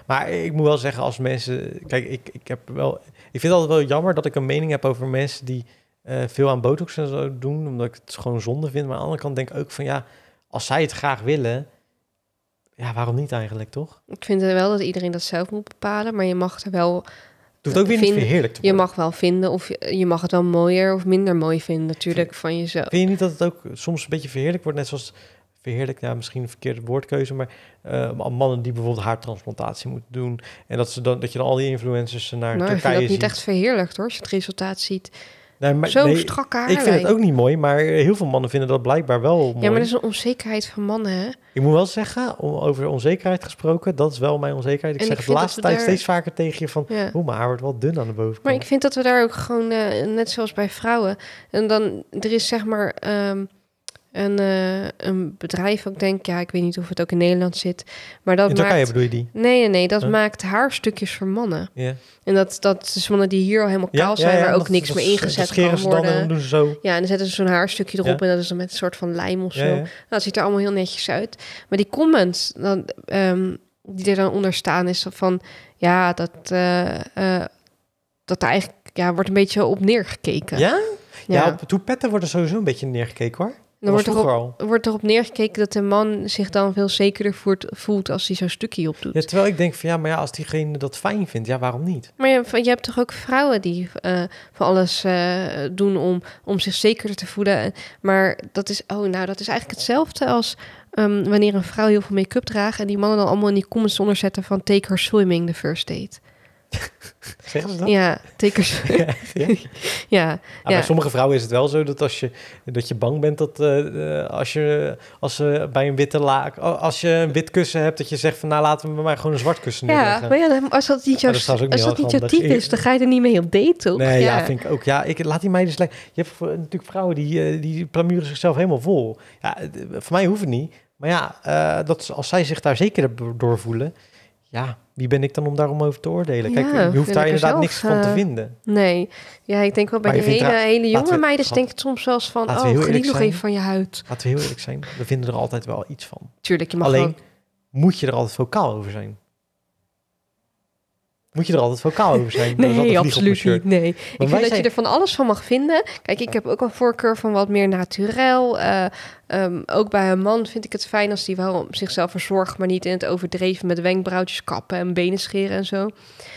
Maar ik moet wel zeggen, als mensen... Kijk, ik, ik heb wel... Ik vind het altijd wel jammer dat ik een mening heb over mensen die eh, veel aan botox en zo doen. Omdat ik het gewoon zonde vind. Maar aan de andere kant denk ik ook van, ja, als zij het graag willen ja, waarom niet eigenlijk, toch? Ik vind wel dat iedereen dat zelf moet bepalen, maar je mag er wel. Doet ook weer niet verheerlijk Je mag wel vinden of je, mag het wel mooier of minder mooi vinden, natuurlijk, van jezelf. Vind je niet dat het ook soms een beetje verheerlijk wordt? Net zoals verheerlijk, nou, misschien een verkeerde woordkeuze, maar eh, mannen die bijvoorbeeld haartransplantatie moeten doen. En dat, ze dan, dat je dan al die influencers naar nou, Turkije ziet. Ik dat niet echt verheerlijk hoor, als je het resultaat ziet. Nee, Zo strak haar. Ik vind het ook niet mooi, maar eh, heel veel mannen vinden dat blijkbaar wel mooi. Ja, maar dat is een onzekerheid van mannen, hè? Ik moet wel zeggen, om, over onzekerheid gesproken, dat is wel mijn onzekerheid. Ik zeg het laatste tijd steeds vaker tegen je van, ja. hoe mijn haar wordt wel dun aan de bovenkant. Maar ik vind dat we daar ook gewoon, eh, net zoals bij vrouwen, en dan, er is zeg maar... Ehm, een, eh, een bedrijf. Ik denk, ja, ik weet niet of het ook in Nederland zit. Maar dat maakt, je die? Nee, nee, dat maakt haarstukjes voor mannen. En dat, dat is mannen die hier al helemaal kaal zijn, ja, ook niks meer ingezet kan worden. doen ze zo. Ja, en dan zetten ze zo'n haarstukje erop en dat is dan met een soort van lijm of zo. Nou, dat ziet er allemaal heel netjes uit. Maar die comments dan, ehm, die er dan onder staan is van... Ja, dat, eh, eh, dat eigenlijk ja, wordt een beetje op neergekeken. Ja? Ja, ja op toepetten worden sowieso een beetje neergekeken hoor. Dan wordt erop, wordt neergekeken dat de man zich dan veel zekerder voelt als hij zo'n stukje opdoet. Ja, terwijl ik denk van ja, maar ja, als diegene dat fijn vindt, ja, waarom niet? Maar je, je hebt toch ook vrouwen die eh, van alles eh, doen om, om zich zekerder te voelen. Maar dat is, oh nou, dat is eigenlijk hetzelfde als ehm, wanneer een vrouw heel veel make-up draagt en die mannen dan allemaal in die comments onderzetten van take her swimming the first date. Zeggen ze dat? Ja, tikkers. [laughs] ja, ja? ja, ah, Bij sommige vrouwen is het wel zo dat als je, dat je bang bent dat eh, eh, als je als, ze bij een witte laak, oh, als je een wit kussen hebt, dat je zegt van nou laten we maar gewoon een zwart kussen Ja, maar ja, als dat niet jouw, dat als dat niet jouw type is, dan ga je er niet mee op date, toch? Nee, ja. ja, vind ik ook. Ja, ik, laat die meiden slecht. Je hebt natuurlijk vrouwen die, eh, die plamuren zichzelf helemaal vol. Ja, voor mij hoeft het niet. Maar ja, uh, dat, als zij zich daar zeker door voelen, ja, wie ben ik dan om daarom over te oordelen? Kijk, je hoeft daar inderdaad niks van te eh, vinden. Nee. Ja, ik denk wel bij de hele, hele jonge meiden denk oh, ik soms zelfs van... oh, geniet nog even van je huid. Laten we heel eerlijk zijn, we vinden er altijd wel iets van. Tuurlijk, je mag Alleen moet je er altijd vocaal over zijn moet je er altijd vocaal over zijn. [laughs] nee, absoluut niet. Nee. ik vind dat je er van alles van mag vinden. Kijk, ik heb ook een voorkeur van wat meer naturel. Eh, ehm, ook bij een man vind ik het fijn als die wel zichzelf verzorgt, maar niet in het overdreven met wenkbrauwtjes kappen en benen scheren en zo.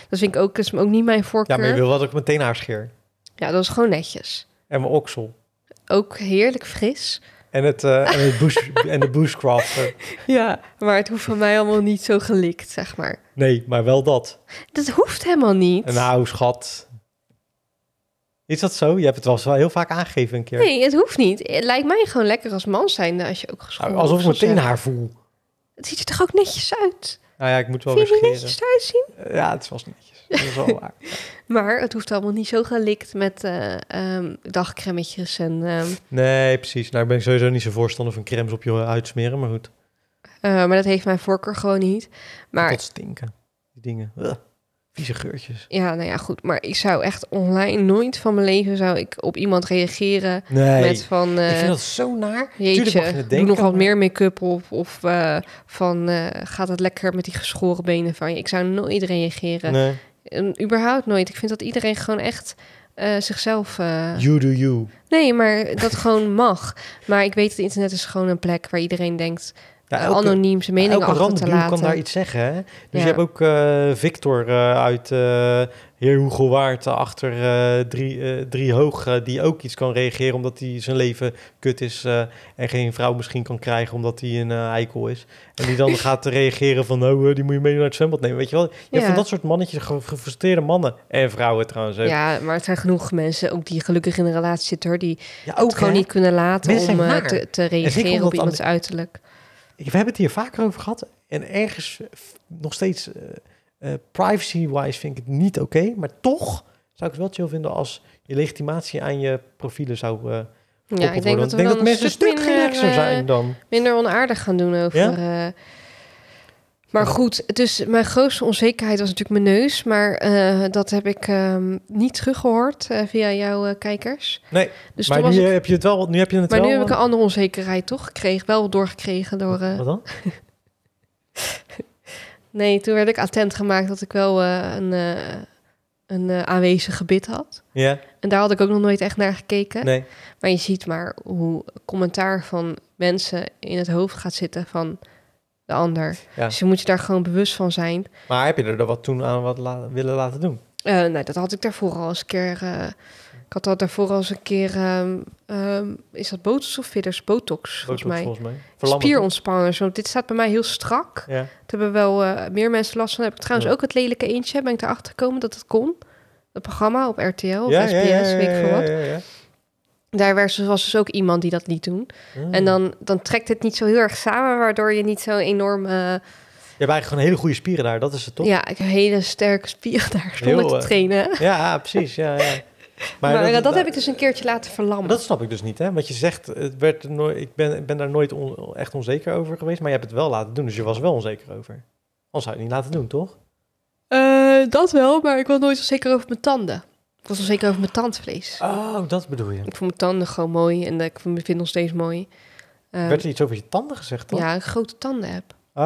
Dat vind ik ook, is ook niet mijn voorkeur. Ja, maar je wil dat ik meteen haar scheer. Ja, dat is gewoon netjes. En mijn oksel. Ook heerlijk fris en, het, eh, en, en de bushcraft. Ja, maar het hoeft van mij allemaal niet zo gelikt, zeg maar. Nee, maar wel dat. Dat hoeft helemaal niet. Nou, schat. Is dat zo? Je hebt het wel heel vaak aangegeven een keer. Nee, het hoeft niet. Het lijkt mij gewoon lekker als man zijn als je ook nou, geschoren nou, Alsof ik meteen haar voel. Het ziet er toch ook netjes uit? Nou ja, ik moet wel Vind weer scheren. netjes je zien? Ja, het was netjes. Dat is wel waar. [laughs] maar het hoeft allemaal niet zo gelikt met uh, eh, ehm, dagcremetjes en... Ehm, nee, precies. Nou, ik ben sowieso niet zo voorstander van crèmes op je uitsmeren, maar goed. Eh, maar dat heeft mijn voorkeur gewoon niet. Maar... Tot stinken, die dingen. Ugh. Vieze geurtjes. Ja, nou ja, goed. Maar ik zou echt online nooit van mijn leven zou ik op iemand reageren nee. met van... ik vind eh, dat zo naar. Jeetje, je doe nog wat meer make-up op. Of eh, van, eh, gaat het lekker met die geschoren benen van je? Ik zou nooit reageren. Nee. überhaupt nooit. Ik vind dat iedereen gewoon echt zichzelf... you do you. Nee, maar dat gewoon mag. Maar ik weet, het internet is gewoon een plek waar iedereen denkt ja, elke, anoniem zijn mening elke achter kan daar iets zeggen. Hè? Dus je hebt ook eh, Victor eh, uit uh, Heer Waard achter drie, drie hoog... die ook iets kan reageren omdat hij zijn leven kut is... en geen vrouw misschien kan krijgen omdat hij een eikel is. En die dan [laughs] gaat reageren van... Oh, die moet je mee naar het zwembad nemen. Weet je wel? Je hebt van dat soort mannetjes, gefrustreerde mannen en vrouwen trouwens. Ook. Ja, maar het zijn genoeg mensen ook die gelukkig in een relatie zitten... Hoor, die ja, ook, gewoon niet kunnen laten om te, te, reageren op iemands uiterlijk we hebben het hier vaker over gehad. En ergens eh, nog steeds eh, eh, privacy-wise vind ik het niet oké. maar toch zou ik het wel chill vinden als je legitimatie aan je profielen zou uh, ja, ik denk worden. dat, ik denk dat mensen een stuk, stuk zijn dan. Minder onaardig gaan doen over... Maar goed, dus mijn grootste onzekerheid was natuurlijk mijn neus. Maar eh, dat heb ik ehm, niet teruggehoord eh, via jouw eh, kijkers. Nee, dus maar nu, heb je het wel, nu heb je het maar wel... Maar nu heb ik een andere onzekerheid toch gekregen. Wel doorgekregen door... Wat dan? [laughs] nee, toen werd ik attent gemaakt dat ik wel een, een aanwezig gebit had. Ja. En daar had ik ook nog nooit echt naar gekeken. Nee. Maar je ziet maar hoe commentaar van mensen in het hoofd gaat zitten van de ander. Dus je moet je daar gewoon bewust van zijn. Maar heb je er wat toen aan wat willen laten doen? Uh, eh, nee, nou, dat had ik daarvoor al eens een keer. Uh, ik had dat daarvoor al eens een keer. Ehm, ehm, is dat botox of fitters? Botox, volgens botox, mij. Volgens mij. Spierontspanner, Want dit staat bij mij heel strak. Ja. hebben wel eh, meer mensen last van. Heb ik trouwens ook het lelijke eentje. Ben ik erachter gekomen dat het kon. Het programma op RTL of SBS, weet ik veel wat daar was, dus ook iemand die dat liet doen. En hmm. dan, dan trekt het niet zo heel erg samen, waardoor je niet zo enorm... je hebt eigenlijk gewoon hele goede spieren daar, dat is het toch? Ja, ik heb hele sterke spieren daar zonder te eh, trainen. [laughs] Ja, ah, precies. Ja, ja. Maar, maar dat, heb ik dus een keertje laten verlammen. Dat snap ik dus niet, hè? Want je zegt, het werd nooit, ik ben, ben daar nooit echt onzeker over geweest, maar je hebt het wel laten doen, dus je was wel onzeker over. Anders zou je het niet laten doen, toch? Eh, dat wel, maar ik was nooit zo zeker over mijn tanden. Ik was al zeker over mijn tandvlees. Oh, dat bedoel je. Ik vond mijn tanden gewoon mooi en eh, ik vind het nog steeds mooi. Um, Werd er iets over je tanden gezegd dan? Ja, een grote tanden heb. Ah,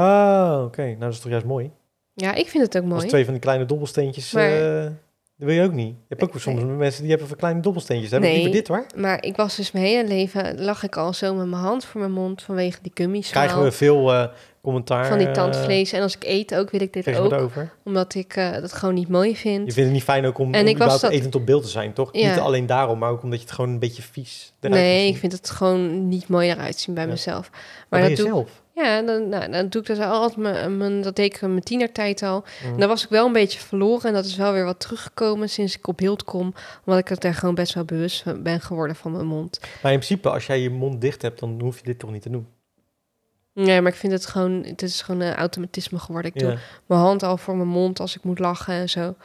oh, oké. Nou, dat is toch juist mooi? Ja, ik vind het ook mooi. Als twee van die kleine dobbelsteentjes. Maar, eh, dat wil je ook niet. Je hebt ook soms mensen die hebben van kleine dobbelsteentjes. Hebben nee, dit hoor. Maar ik was dus mijn hele leven lag ik al zo met mijn hand voor mijn mond vanwege die gummies. Krijgen we veel eh, commentaar van die eh, tandvlees. En als ik eet ook wil ik dit ook. Over. Omdat ik eh, dat gewoon niet mooi vind. Je vindt het niet fijn ook om, en om ik was dat... etend op beeld te zijn, toch? Niet alleen daarom, maar ook omdat je het gewoon een beetje vies. Nee, ik vind het gewoon niet mooi eruit zien bij mezelf. Maar, maar dat doe... zelf ja, dan, nou, dan doe ik dat dus altijd. Mijn, dat deed ik mijn tienertijd al. Mm. En dan was ik wel een beetje verloren. En dat is wel weer wat teruggekomen sinds ik op beeld kom. Omdat ik het daar gewoon best wel bewust ben geworden van mijn mond. Maar in principe, als jij je mond dicht hebt, dan hoef je dit toch niet te doen? Nee, maar ik vind het gewoon... Het is gewoon een automatisme geworden. Ik doe mijn hand al voor mijn mond als ik moet lachen en zo. Mm.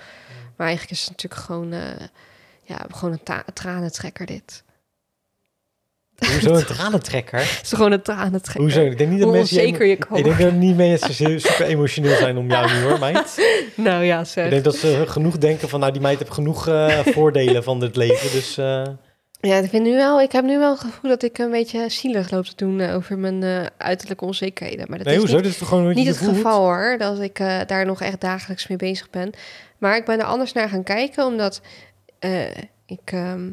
Maar eigenlijk is het natuurlijk gewoon... Eh, ja, gewoon een tranentrekker dit. Hoezo een tranentrekker? Het is gewoon een tranentrekker. Hoezo? Ik denk niet dat mensen... zeker je komen. Ik denk dat niet mensen super emotioneel zijn om jou nu hoor, meid. [laughs] Nou ja, zeg. Ik denk dat ze genoeg denken van... Nou, die meid heeft genoeg eh, voordelen van het leven, dus... Eh. Ja, ik, vind nu wel, ik heb nu wel het gevoel dat ik een beetje zielig loop te doen eh, over mijn uiterlijke onzekerheden. Maar dat nee, is hoezo? dat is gewoon niet het geval hoor, dat ik daar nog echt dagelijks mee bezig ben. Maar ik ben er anders naar gaan kijken, omdat ik ehm,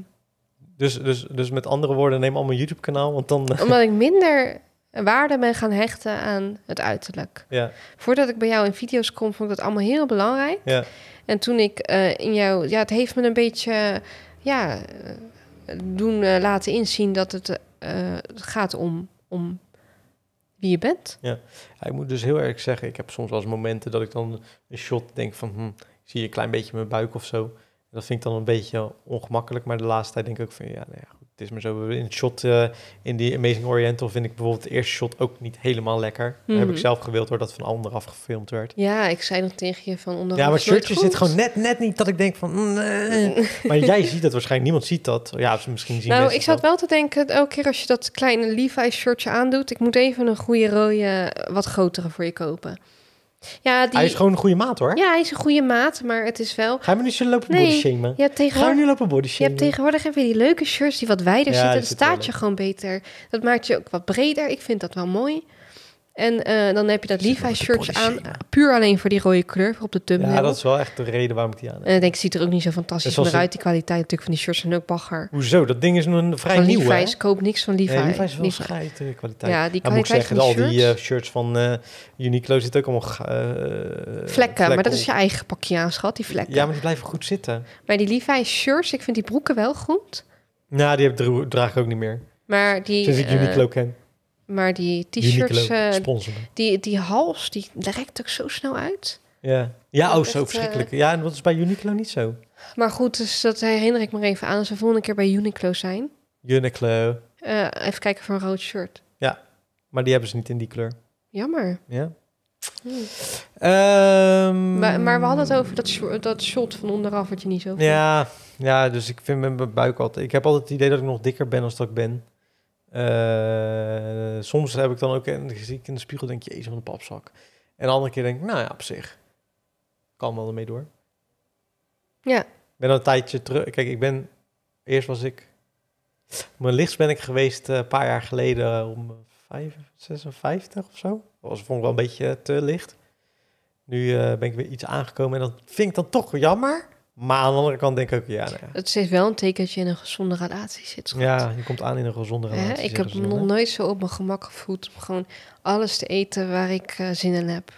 dus, dus, dus met andere woorden, neem allemaal YouTube-kanaal, want dan... [laughs] Omdat ik minder waarde ben gaan hechten aan het uiterlijk. Ja. Voordat ik bij jou in video's kom, vond ik dat allemaal heel belangrijk. Ja. En toen ik eh, in jou... Ja, het heeft me een beetje... Ja, eh, doen eh, laten inzien dat het gaat om, om wie je bent. Ja. ik moet dus heel erg zeggen, ik heb soms wel eens momenten dat ik dan een shot denk van... Hm, zie je een klein beetje mijn buik of zo. Dat vind ik dan een beetje ongemakkelijk. Maar de laatste tijd denk ik ook van ja, nou ja goed, het is maar zo. In het shot eh, in die Amazing Oriental vind ik bijvoorbeeld het eerste shot ook niet helemaal lekker. heb ik mhm. zelf gewild hoor dat van anderen afgefilmd werd. Ja, ik zei nog tegen je van onder. Ja, maar shirtje zit gewoon net, net niet dat ik denk van. Mm, [laughs] maar jij ziet dat waarschijnlijk. Niemand ziet dat. Ja, ze misschien zien. Nou, ik zat wel te denken elke keer als je dat kleine Levi's shirtje aandoet, ik moet even een goede rode, eh, wat grotere voor je kopen. Ja, die... Hij is gewoon een goede maat hoor. Ja, hij is een goede maat, maar het is wel... Ga je nu lopen nee, bodyshamen? Je hebt tegenwoordig... Ga nu lopen bodyshamen? Je hebt tegenwoordig even die leuke shirts die wat wijder zitten. Dan staat je gewoon beter. Dat maakt je ook wat breder. Ik vind dat wel mooi. En eh, dan heb je dat Levi's shirt aan, eh, puur alleen voor die rode kleur op de thumbnail. Ja, dat is wel echt de reden waarom ik die aan heb. En ik denk, het ziet er ook niet zo fantastisch eruit. uit. Die kwaliteit natuurlijk van die shirts en ook bagger. Hoezo? Dat ding is een vrij van nieuw, Levi's, koop niks van Levi's. Nee, Levi's is wel eh, kwaliteit. Ja, die kwaliteit moet ik zeggen, al die shirts van Uniqlo zitten ook allemaal... Vlekken, vlekken, maar dat is je eigen pakje aan, schat, die vlekken. Ja, maar die blijven goed zitten. Maar die Levi's shirts ik vind die broeken wel goed. Nou, die heb, draag ik ook niet meer. Maar die... Sinds ik Uniqlo ken. Maar die t-shirts, eh, die, die hals, die rekt ook zo snel uit. Ja, ja oh, zo eh, verschrikkelijk. ja, en dat is bij Uniqlo niet zo. Maar goed, dus dat herinner ik me even aan. Als we volgende keer bij Uniqlo zijn. Uniqlo. Eh, even kijken voor een rood shirt. Ja, maar die hebben ze niet in die kleur. Jammer. Ja. Hmm. Ehm, maar, maar, we hadden het over dat, dat shot van onderaf wat je niet zo vindt. Ja, ja, dus ik vind mijn buik altijd... Ik heb altijd het idee dat ik nog dikker ben als dat ik ben. Eh, soms heb ik dan ook en zie in de spiegel denk je, eens van een papzak. En de andere keer denk ik, nou ja, op zich. Kan wel ermee door. Ja. Ik ben al een tijdje terug. Kijk, ik ben... Eerst was ik... Mijn lichts ben ik geweest eh, een paar jaar geleden om 5, 56 of zo. Dat was, vond ik wel een beetje te licht. Nu eh, ben ik weer iets aangekomen en dat vind ik dan toch jammer. Maar aan de andere kant denk ik ook, ja, nou Het is wel een teken dat je in een gezonde relatie zit. Ja, je komt aan in een gezonde relatie. Ja, ik heb me nog nooit zo op mijn gemak gevoeld om gewoon alles te eten waar ik eh, zin in heb,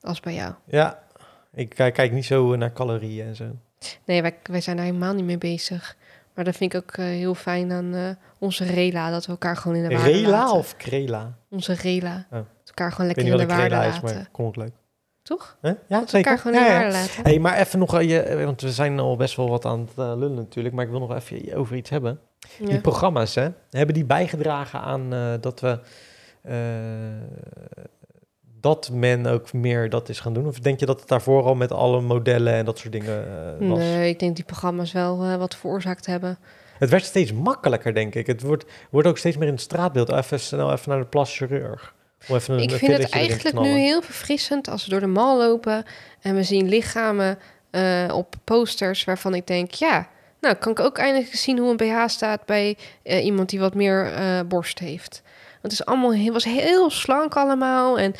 als bij jou. Ja, ik kijk, niet zo eh, naar calorieën en zo. Nee, wij, wij zijn daar helemaal niet mee bezig. Maar dat vind ik ook eh, heel fijn aan onze rela, dat we elkaar gewoon in de waarde Rela of krela? Onze rela. Oh. elkaar gewoon lekker in de waarde laten. Is, maar ik leuk. Toch? Ja, dat zeker. elkaar gewoon ja, ja. laten. Hey, maar even nog, eh, je, eh, want we zijn al best wel wat aan het eh, lullen natuurlijk, maar ik wil nog even over iets hebben. Die programma's, hè, hebben die bijgedragen aan dat we... dat men ook meer dat is gaan doen? Of denk je dat het daarvoor al met alle modellen en dat soort dingen was? Nee, ik denk die programma's wel wat veroorzaakt hebben. Het werd steeds makkelijker, denk ik. Het wordt, wordt ook steeds meer in het straatbeeld. Even snel even naar de plaschirurg ik vind het eigenlijk nu heel verfrissend als we door de mal lopen en we zien lichamen eh, op posters waarvan ik denk, ja, nou kan ik ook eindelijk zien hoe een BH staat bij eh, iemand die wat meer eh, borst heeft. het is allemaal was heel slank allemaal en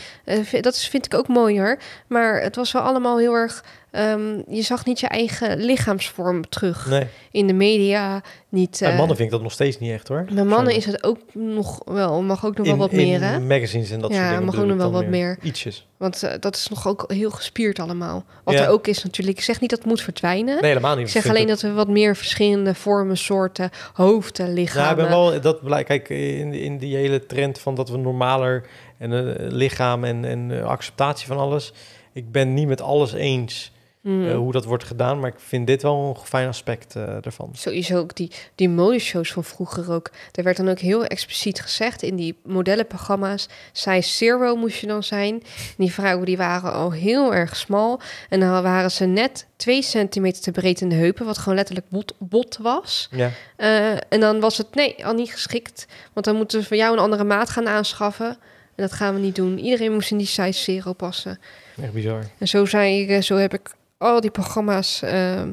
dat is, vind ik ook mooier, maar het was wel allemaal heel erg Ehm, je zag niet je eigen lichaamsvorm terug in de media. Niet, Bij eh, mannen vind ik dat nog steeds niet echt hoor. Bij mannen is het ook nog wel, mag ook nog wel wat meer. In magazines en dat ja, soort dingen. Ja, mag ook nog wel wat meer. Ietsjes. Want eh, dat is nog ook heel gespierd allemaal. Wat er ook is natuurlijk. Ik zeg niet dat het moet verdwijnen. Nee, helemaal niet. Ik zeg alleen dat we wat meer verschillende vormen, soorten, hoofden, nou, lichamen. Ja, nou, ik wel, dat blijkt, kijk, in, in die hele trend van dat we normaler en eh, lichaam en, en acceptatie van alles. Ik ben niet met alles eens eh, hmm. hoe dat wordt gedaan. Maar ik vind dit wel een fijn aspect uh, ervan. Sowieso ook die, die modeshows van vroeger ook. Er werd dan ook heel expliciet gezegd in die modellenprogramma's. Size zero moest je dan zijn. die vrouwen die waren al heel erg smal. En dan waren ze net twee centimeter te breed in de heupen. Wat gewoon letterlijk bot, was. Ja. Eh, en dan was het, nee, al niet geschikt. Want dan moeten we voor jou een andere maat gaan aanschaffen. En dat gaan we niet doen. Iedereen moest in die size zero passen. Echt bizar. En zo, zei ik, zo heb ik al die programma's ehm,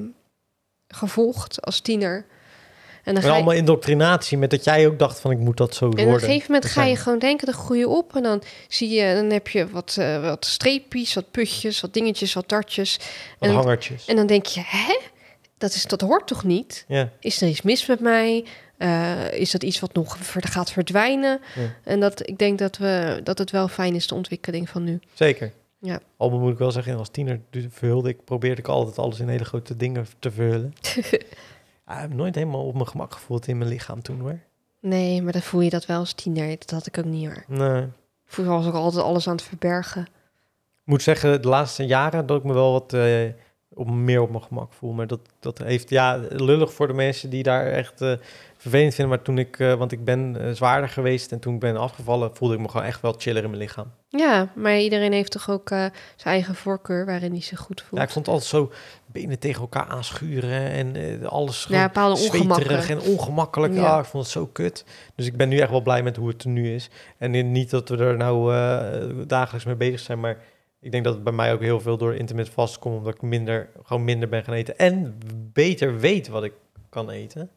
gevolgd als tiener. En dan en allemaal indoctrinatie met dat jij ook dacht van ik moet dat zo worden. En op een gegeven moment ga je gewoon denken, dan groei op. En dan zie je, dan heb je wat, eh, wat streepjes, wat putjes, wat dingetjes, wat tartjes. Wat en, hangertjes. En dan denk je, hè? Dat, is, dat hoort toch niet? Is er iets mis met mij? Eh, is dat iets wat nog gaat verdwijnen? En dat, ik denk dat, we, dat het wel fijn is, de ontwikkeling van nu. Zeker. Ja. moet ik wel zeggen, als tiener verhulde ik, probeerde ik altijd alles in hele grote dingen te verhullen. [laughs] ik heb nooit helemaal op mijn gemak gevoeld in mijn lichaam toen hoor. Nee, maar dan voel je dat wel als tiener. Dat had ik ook niet hoor. Nee. Vroeger was ik altijd alles aan het verbergen. Ik moet zeggen, de laatste jaren dat ik me wel wat eh, meer op mijn gemak voel. Maar dat, dat heeft, ja, lullig voor de mensen die daar echt... Eh, vervelend vinden. Maar toen ik, eh, want ik ben eh, zwaarder geweest en toen ik ben afgevallen, voelde ik me gewoon echt wel chiller in mijn lichaam. Ja, maar iedereen heeft toch ook eh, zijn eigen voorkeur waarin hij zich goed voelt. Ja, ik vond altijd zo benen tegen elkaar aanschuren en alles ja, bepaalde en ongemakkelijk. Ja. Ah, ik vond het zo kut. Dus ik ben nu echt wel blij met hoe het er nu is. En niet dat we er nou dagelijks mee bezig zijn, maar ik denk dat het bij mij ook heel veel door internet vastkomt, komt, omdat ik minder, gewoon minder ben gaan eten en beter weet wat ik kan eten.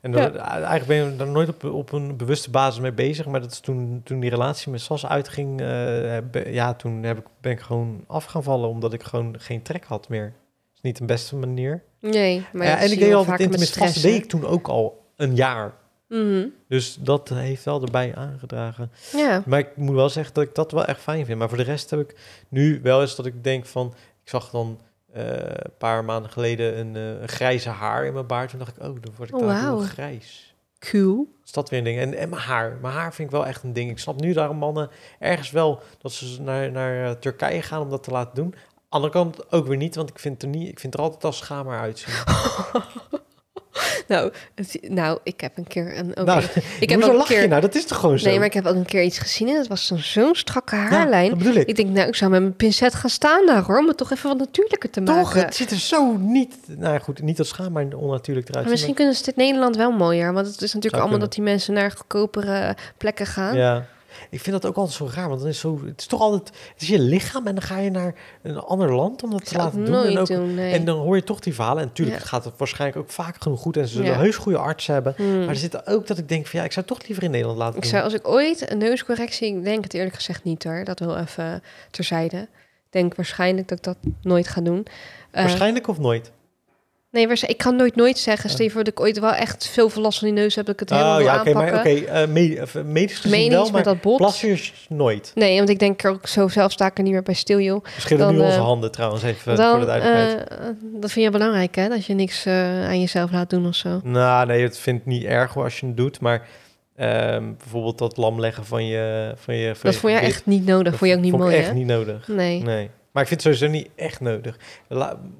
En eigenlijk ben je daar nooit op, op een bewuste basis mee bezig. Maar dat is toen, toen die relatie met Sas uitging, eh, ja, toen heb ik, ben ik gewoon af gaan vallen. Omdat ik gewoon geen trek had meer. Dat is niet de beste manier. Nee, maar ja, En ik deed al het stress, vast, deed ik toen ook al een jaar. Mhm. Dus dat heeft wel erbij aangedragen. Ja. Maar ik moet wel zeggen dat ik dat wel echt fijn vind. Maar voor de rest heb ik nu wel eens dat ik denk van... Ik zag dan een eh, paar maanden geleden eh, een, grijze haar in mijn baard. Toen dacht ik, oh, dan word ik oh, heel grijs. Cool. Dus is dat weer een ding? En, en mijn haar. Mijn haar vind ik wel echt een ding. Ik snap nu daarom mannen ergens wel dat ze naar, naar eh, Turkije gaan om dat te laten doen. Aan andere kant ook weer niet, want ik vind er, niet, ik vind er altijd als schamer uitzien. [laughs] [laughs] nou, nou, ik heb een keer een. Nou, ik [laughs] heb een lach keer, je nou? Dat is toch gewoon zo? Nee, maar ik heb ook een keer iets gezien en dat was zo'n strakke nou, haarlijn. bedoel ik. ik. denk, nou, ik zou met mijn pincet gaan staan daar hoor, om het toch even wat natuurlijker te maken. Toch, het ziet er zo niet, nou goed, niet als schaam, maar onnatuurlijk eruit. Maar misschien kunnen ze dit Nederland wel mooier, want het is natuurlijk allemaal dat die mensen naar goedkopere plekken gaan. Ja. Ik vind dat ook altijd zo raar, want dan is zo, het is toch altijd, het is je lichaam en dan ga je naar een ander land om dat te laten doen. En, ook, en, dan hoor je toch die verhalen. En natuurlijk gaat het waarschijnlijk ook vaak genoeg goed en ze zullen heus goede artsen hebben. Hmm. Maar er zit ook dat ik denk van ja, ik zou toch liever in Nederland laten ik Zou, als ik ooit een neuscorrectie, ik denk het eerlijk gezegd niet hoor, dat wil even terzijde. Ik denk waarschijnlijk dat ik dat nooit ga doen. Eh, waarschijnlijk of nooit? Nee, ik kan nooit nooit zeggen. Steven, voor dat ik ooit wel echt veel verlassen in die neus heb, ik het ah, helemaal oh, ja, okay, aanpakken. Oké, okay, uh, eh, eh, medisch gezien medisch, wel, maar dat bot. plassers nooit. Nee, want ik denk ook zo zelf sta ik er niet meer bij stil, joh. Schillen nu eh, onze handen trouwens even voor de duidelijkheid. dat vind je belangrijk, hè? Dat je niks aan jezelf laat doen of zo. Nou, nee, het vindt niet erg hoor, als je het doet, maar... Ehm, bijvoorbeeld dat lamleggen van je... Van je van dat je vond je echt niet nodig. Dat vond je ook niet mooi, echt hè? echt niet nodig. Nee. nee. Maar ik vind het sowieso niet echt nodig.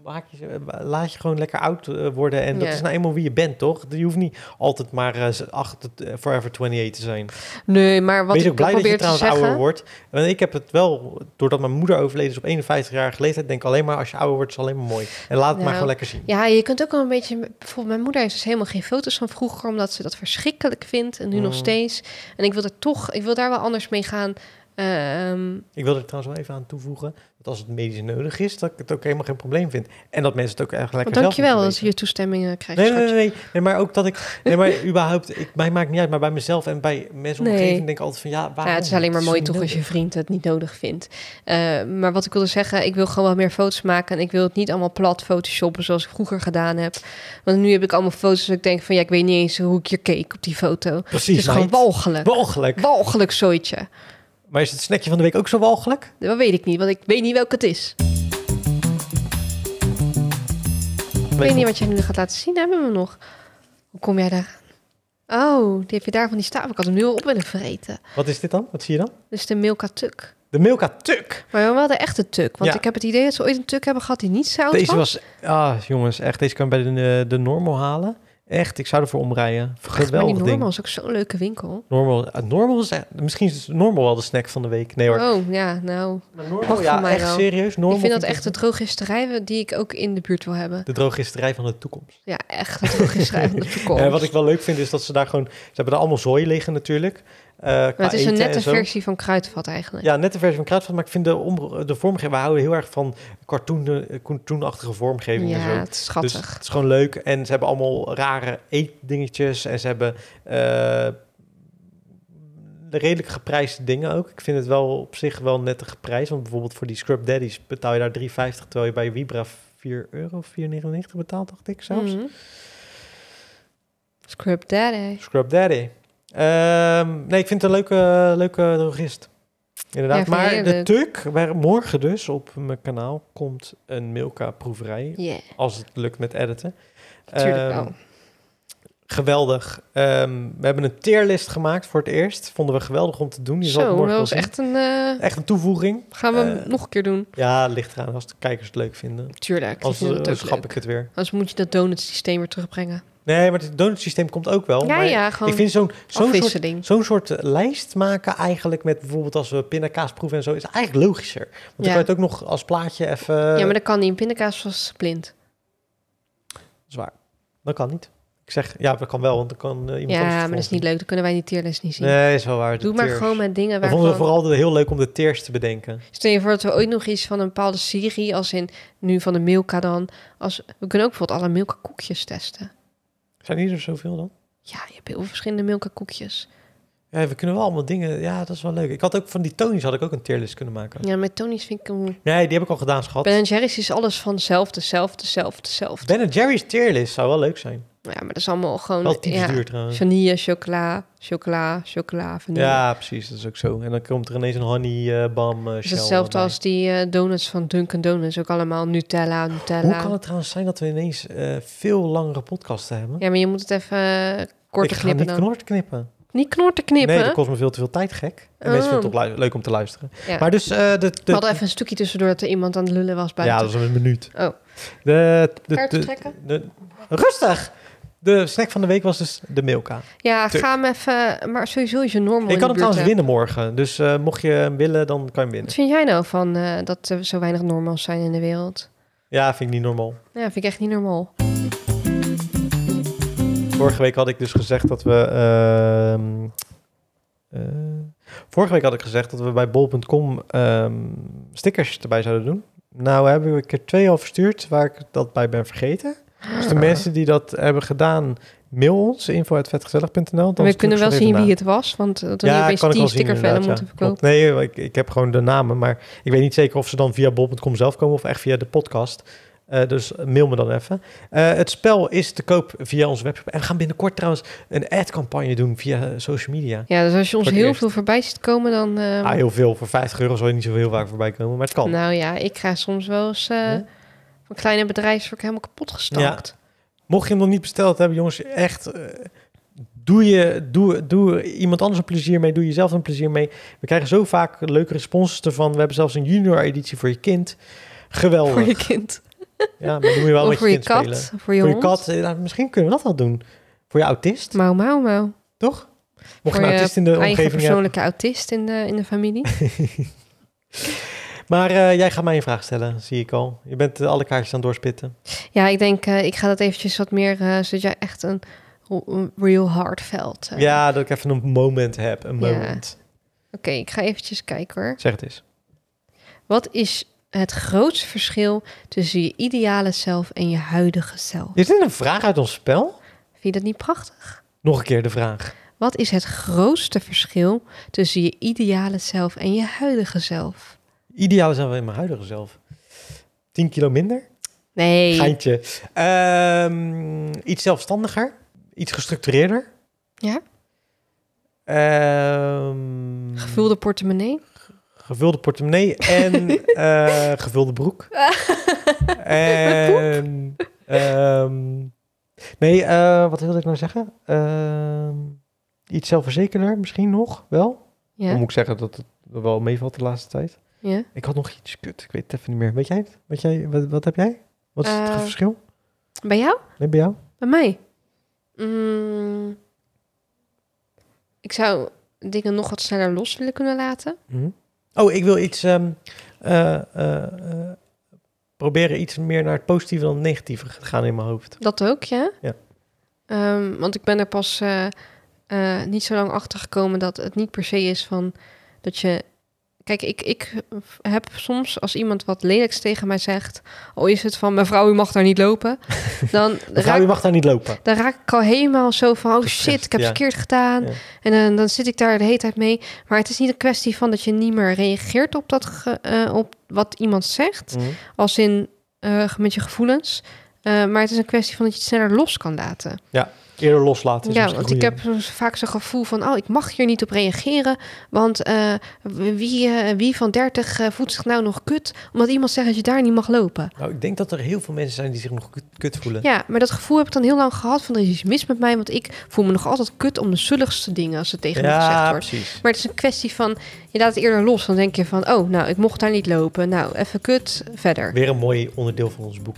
maak je, laat je gewoon lekker oud eh, worden. En dat is nou eenmaal wie je bent, toch? Je hoeft niet altijd maar uh, eh, achter eh, Forever 28 te zijn. Nee, maar wat ben je ik blij dat je trouwens zeggen... ouder wordt. Want ik heb het wel, doordat mijn moeder overleden is op 51 jaar leeftijd, denk ik alleen maar als je ouder wordt, is het alleen maar mooi. En laat het maar gewoon lekker zien. Ja, je kunt ook wel een beetje... Bijvoorbeeld mijn moeder heeft dus helemaal geen foto's van vroeger, omdat ze dat verschrikkelijk vindt. En nu nog mm. steeds. En ik wil er toch, ik wil daar wel anders mee gaan Ehm, ik wil er trouwens wel even aan toevoegen dat als het medisch nodig is, dat ik het ook helemaal geen probleem vind. En dat mensen het ook eigenlijk lekker zelf Dankjewel als je toestemmingen krijgt. Nee, nee, nee, nee, maar ook dat ik, nee, maar überhaupt, ik, mij maakt niet uit, maar bij mezelf en bij mensen omgeving denk ik altijd van ja, waarom? Ja, het is alleen maar mooi toch als je vriend het niet nodig vindt. Ehm, maar wat ik wilde zeggen, ik wil gewoon wat meer foto's maken en ik wil het niet allemaal plat photoshoppen zoals ik vroeger gedaan heb. Want nu heb ik allemaal foto's dat ik denk van ja, ik weet niet eens hoe ik je keek op die foto. Precies. Het is gewoon walgelijk. Walgelijk. Walgelijk zooitje. Maar is het snackje van de week ook zo walgelijk? Dat weet ik niet, want ik weet niet welke het is. Ik weet niet wat jij nu gaat laten zien. Hebben we nog? Hoe kom jij daar? Oh, die heb je daar van die staaf. Ik had hem nu al op willen vreten. Wat is dit dan? Wat zie je dan? Dit is de Milka Tuk. De Milka Tuk? Maar wel de echte Tuk. Want ik heb het idee dat ze ooit een Tuk hebben gehad die niet zout deze was. Deze was... Ah, jongens, echt. Deze kan bij de, de normal halen. Echt, ik zou ervoor omrijden. Geweldig ding. Normal is ook zo'n leuke winkel. Normal, eh, normal is, misschien is Normal wel de snack van de week. Nee hoor. Oh ja, nou. Maar normal, ja, echt serieus. ik vind dat echt de drogisterij die ik ook in de buurt wil hebben. De drogisterij van de toekomst. Ja, echt de drogisterij van de [laughs] toekomst. En wat ik wel leuk vind is dat ze daar gewoon... Ze hebben daar allemaal zooi liggen natuurlijk. Eh, het is een nette versie van Kruidvat eigenlijk. Ja, een nette versie van Kruidvat. Maar ik vind de, om, de vormgeving... We houden heel erg van eh, cartoonachtige vormgeving. Ja, en zo. het is schattig. Dus het is gewoon leuk. En ze hebben allemaal rare eetdingetjes. En ze hebben eh, redelijk geprijsde dingen ook. Ik vind het wel op zich wel nette geprijsd. Want bijvoorbeeld voor die Scrub Daddies betaal je daar 3,50... terwijl je bij Vibra 4 euro, 4,99 betaalt, toch ik zelfs. Mhm. Scrub Daddy. Scrub Daddy. Ehm, nee, ik vind het een leuke, leuke drogist. Inderdaad, maar de Tuk, morgen dus op mijn kanaal komt een Milka-proeverij. Als het lukt met editen. Tuurlijk ehm, wel. geweldig. Ehm, we hebben een tierlist gemaakt voor het eerst. Vonden we geweldig om te doen. Die zal morgen dat was echt een, eh, echt een toevoeging. Gaan we hem eh, nog een keer doen? Ja, ligt eraan als de kijkers het leuk vinden. Tuurlijk. Als, als, ik het weer. Anders moet je dat donutsysteem weer terugbrengen. Nee, maar het donutsysteem komt ook wel. Ja, ja, gewoon ik vind zo'n zo'n soort, zo'n soort eh, lijst maken eigenlijk met bijvoorbeeld als we pindakaas proeven en zo, is eigenlijk logischer. Want dan kan je het ook nog als plaatje even... Ja, maar dat kan die Een pindakaas was blind. Zwaar. Dat kan niet. Ik zeg, ja, dat kan wel, want dan kan uh, iemand Ja, maar dat is niet leuk. Dan kunnen wij die teerles niet zien. Nee, is wel waar. Doe maar gewoon met dingen waar... We vonden gewoon... vooral heel leuk om de teers te bedenken. Stel je voor dat we ooit nog iets van een bepaalde serie, als in nu van de Milka dan... Als, we kunnen ook bijvoorbeeld alle Milka koekjes testen. Zijn hier er zoveel dan? Ja, je hebt heel veel verschillende Milka koekjes. Ja, we kunnen wel allemaal dingen. Ja, dat is wel leuk. Ik had ook van die Tony's had ik ook een tierlist kunnen maken. Ja, met Tony's vind ik een... Nee, die heb ik al gedaan, schat. Ben Jerry's is alles van zelf, dezelfde, zelf, dezelfde, Ben Jerry's teerlist zou wel leuk zijn. Ja, maar dat is allemaal gewoon... Wel ja, duur trouwens. Vanille, chocola, chocola, chocola, vanille. Ja, precies. Dat is ook zo. En dan komt er ineens een honey eh, bam uh, Hetzelfde als die eh, donuts van Dunkin' Donuts. Ook allemaal Nutella, Nutella. Hoe kan het trouwens zijn dat we ineens veel langere podcasten hebben? Ja, maar je moet het even korter knippen dan. Ik ga niet knippen. Niet knor te knippen. Nee, dat kost me veel te veel tijd gek. En mensen vinden het oh. leuk om te luisteren. Maar dus... de, We hadden even een stukje tussendoor dat er iemand aan het lullen was buiten. Ja, dat was een minuut. Oh. De, de, de, de, de rustig! De snack van de week was dus de Milka. Ja, ga hem even. Maar sowieso is je normaal. Ik kan hem trouwens winnen morgen. Dus eh, mocht je hem willen, dan kan je hem winnen. Wat vind jij nou van eh, dat er zo weinig normals zijn in de wereld? Ja, vind ik niet normaal. Ja, vind ik echt niet normaal. Vorige week had ik dus gezegd dat we. Ehm, eh, vorige week had ik gezegd dat we bij bol.com ehm, stickers erbij zouden doen. Nou heb ik er twee al verstuurd waar ik dat bij ben vergeten. Dus de mensen die dat hebben gedaan, mail ons, info.vetgezellig.nl. We kunnen wel zien wie het was, want toen ja, heb je tien sticker verder moeten verkopen. Nee, ik, ik heb gewoon de namen, maar ik weet niet zeker of ze dan via bol.com zelf komen of echt via de podcast. Eh, dus mail me dan even. Eh, het spel is te koop via onze website En we gaan binnenkort trouwens een ad-campagne doen via social media. Ja, dus als je ons heel veel voorbij ziet komen, dan... Eh, ah, heel veel. Voor 50 euro zal je niet zo heel vaak voorbij komen, maar het kan. Nou ja, ik ga soms wel eens kleine bedrijf is ook helemaal kapot gestart. Mocht je hem nog niet besteld hebben, jongens, echt... Eh, doe, je, doe, doe iemand anders een plezier mee. Doe jezelf een plezier mee. We krijgen zo vaak leuke responses ervan. We hebben zelfs een junior editie voor je kind. Geweldig. Voor je kind. Ja, maar doe je wel met kind kat, spelen. Voor je, voor je kat. Eh, nou, misschien kunnen we dat wel doen. Voor je autist. Mauw, mauw, mauw. Toch? Mocht voor een autist in de omgeving persoonlijke autist in de, in de familie. [laughs] Maar eh, jij gaat mij een vraag stellen, zie ik al. Je bent eh, alle kaartjes aan het doorspitten. Ja, ik denk, eh, ik ga dat eventjes wat meer, uh, zodat jij echt een, een real heartfelt... ja, dat ik even een moment heb, een moment. Oké, ik ga eventjes kijken hoor. Zeg het eens. Wat is het grootste verschil tussen je ideale zelf en je huidige zelf? Is dit een vraag uit ons spel? Vind je dat niet prachtig? Nog een keer de vraag. Wat is het grootste verschil tussen je ideale zelf en je huidige zelf? Ideaal zijn we in mijn huidige zelf. 10 kilo minder? Nee. Geintje. Ehm, iets zelfstandiger. Iets gestructureerder. Ja. Ehm, gevulde portemonnee. Gevulde portemonnee en [laughs] eh, gevulde broek. [laughs] en, ehm, nee, eh, wat wilde ik nou zeggen? iets zelfverzekerder misschien nog wel. Ja. Dan moet ik zeggen dat het wel meevalt de laatste tijd. Ja. Ik had nog iets kut. Ik weet even niet meer. Weet jij Wat, jij, wat, wat heb jij? Wat is het eh, verschil? Bij jou? Nee, bij jou. Bij mij? Mm. ik zou dingen nog wat sneller los willen kunnen laten. Mhm. Oh, ik wil iets... Ehm, eh, eh, proberen iets meer naar het positieve dan negatieve te gaan in mijn hoofd. Dat ook, ja? Ja. Ehm, want ik ben er pas niet zo lang achter gekomen dat het niet per se is van dat je Kijk, ik, ik heb soms als iemand wat lelijk tegen mij zegt, oh is het van mevrouw, u mag daar niet lopen. [laughs] Dan mevrouw, raak, u mag daar niet lopen. Dan raak ik al helemaal zo van, oh shit, ik heb ja. verkeerd gedaan. En dan, dan, zit ik daar de hele tijd mee. Maar het is niet een kwestie van dat je niet meer reageert op, dat eh, op wat iemand zegt, mhm. als in eh, met je gevoelens. Eh, maar het is een kwestie van dat je het sneller los kan laten. Ja eerder loslaten. Ja, want ik heb vaak zo'n gevoel van, oh, ik mag hier niet op reageren. Want eh, wie, eh, wie van 30 eh, voelt zich nou nog kut, omdat iemand zegt dat je daar niet mag lopen. Nou, ik denk dat er heel veel mensen zijn die zich nog kut, voelen. Ja, maar dat gevoel heb ik dan heel lang gehad van, er is iets mis met mij, want ik voel me nog altijd kut om de zulligste dingen als het tegen me ja, gezegd wordt. Precies. Maar het is een kwestie van, je laat het eerder los. Dan denk je van, oh, nou, ik mocht daar niet lopen. Nou, even kut, verder. Weer een mooi onderdeel van ons boek,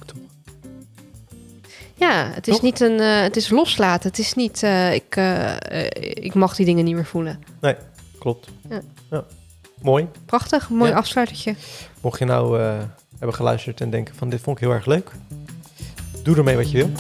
ja, het is niet een. Eh, het is loslaten. Het is niet. Eh, ik, eh, ik mag die dingen niet meer voelen. Nee, klopt. Ja. ja. Mooi. Prachtig, mooi afsluitertje. Mocht je nou hebben geluisterd en denken van dit vond ik heel erg leuk. Doe ermee wat je wil.